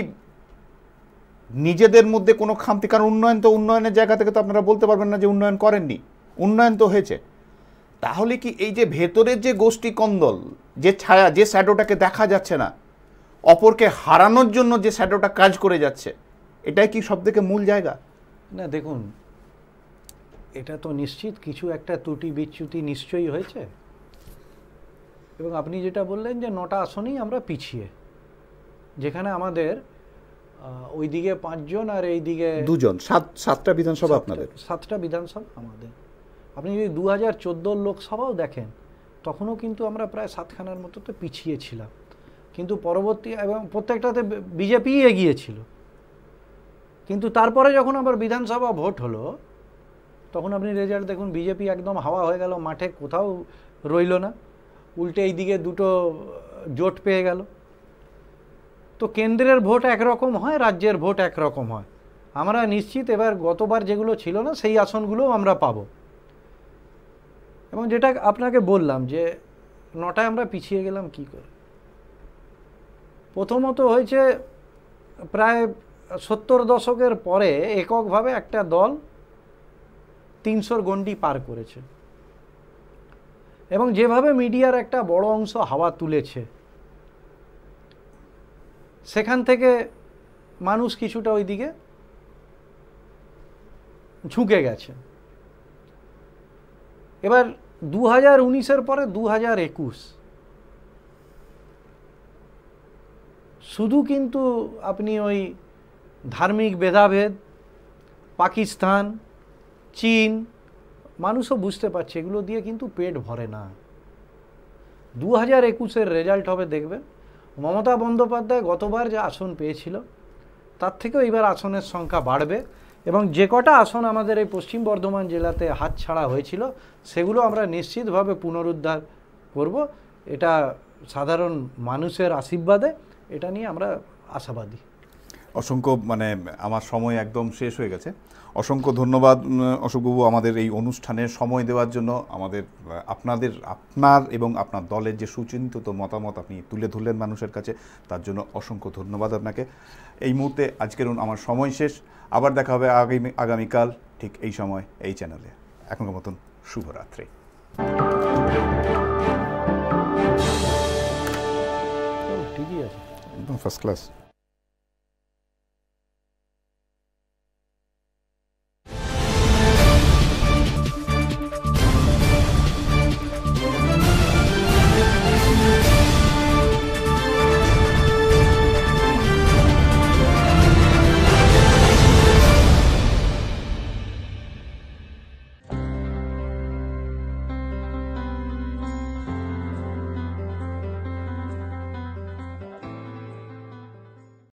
নিজেদের মধ্যে কোনো খামতি কারণ উন্নয়ন তো উন্নয়নের জায়গা থেকে তো আপনারা বলতে পারবেন না যে উন্নয়ন করেননি উন্নয়ন তো হয়েছে তাহলে কি এই যে ভেতরের যে গোষ্ঠী কন্দল যে ছায়া যে শ্যাডোটাকে দেখা যাচ্ছে না অপরকে হারানোর জন্য যে শ্যাডোটা কাজ করে যাচ্ছে এটাই কি সব থেকে মূল জায়গা না দেখুন এটা তো নিশ্চিত কিছু একটা ত্রুটি বিচ্যুতি নিশ্চয়ই হয়েছে এবং আপনি যেটা বললেন যে নটা আসনেই আমরা পিছিয়ে যেখানে আমাদের ওইদিকে পাঁচজন আর এইদিকে দুজন সাত সাতটা বিধানসভা আপনাদের সাতটা বিধানসভা আমাদের আপনি যদি দু হাজার চোদ্দোর লোকসভাও দেখেন তখনও কিন্তু আমরা প্রায় সাতখানার মতো তো পিছিয়ে ছিলাম কিন্তু পরবর্তী এবং প্রত্যেকটাতে বিজেপি এগিয়েছিল কিন্তু তারপরে যখন আবার বিধানসভা ভোট হলো তখন আপনি রেজাল্ট দেখুন বিজেপি একদম হাওয়া হয়ে গেল মাঠে কোথাও রইল না উল্টে এইদিকে দুটো জোট পেয়ে গেল তো কেন্দ্রের ভোট একরকম হয় রাজ্যের ভোট একরকম হয় আমরা নিশ্চিত এবার গতবার যেগুলো ছিল না সেই আসনগুলোও আমরা পাব এবং যেটা আপনাকে বললাম যে নটায় আমরা পিছিয়ে গেলাম কি করে প্রথমত হয়েছে প্রায় সত্তর দশকের পরে এককভাবে একটা দল তিনশোর গন্ডি পার করেছে এবং যেভাবে মিডিয়ার একটা বড় অংশ হাওয়া তুলেছে সেখান থেকে মানুষ কিছুটা ওই দিকে ঝুঁকে গেছে এবার দু হাজার উনিশের পরে দু হাজার একুশ শুধু কিন্তু আপনি ওই ধার্মিক ভেদাভেদ পাকিস্তান চীন মানুষও বুঝতে পারছে এগুলো দিয়ে কিন্তু পেট ভরে না দু হাজার একুশের রেজাল্ট হবে দেখবেন মমতা বন্দ্যোপাধ্যায় গতবার যে আসন পেয়েছিল তার থেকেও এবার আসনের সংখ্যা বাড়বে এবং যে কটা আসন আমাদের এই পশ্চিম বর্ধমান জেলাতে হাতছাড়া হয়েছিল সেগুলো আমরা নিশ্চিতভাবে পুনরুদ্ধার করব এটা সাধারণ মানুষের আশীর্বাদে এটা নিয়ে আমরা আশাবাদী অসংখ্য মানে আমার সময় একদম শেষ হয়ে গেছে অসংখ্য ধন্যবাদ অশোকবাবু আমাদের এই অনুষ্ঠানে সময় দেওয়ার জন্য আমাদের আপনাদের আপনার এবং আপনার দলের যে সুচিন্তিত মতামত আপনি তুলে ধরলেন মানুষের কাছে তার জন্য অসংখ্য ধন্যবাদ আপনাকে এই মুহূর্তে আজকের আমার সময় শেষ আবার দেখা হবে আগামী আগামীকাল ঠিক এই সময় এই চ্যানেলে এখনকার মতন শুভরাত্রি আছে একদম ফার্স্ট ক্লাস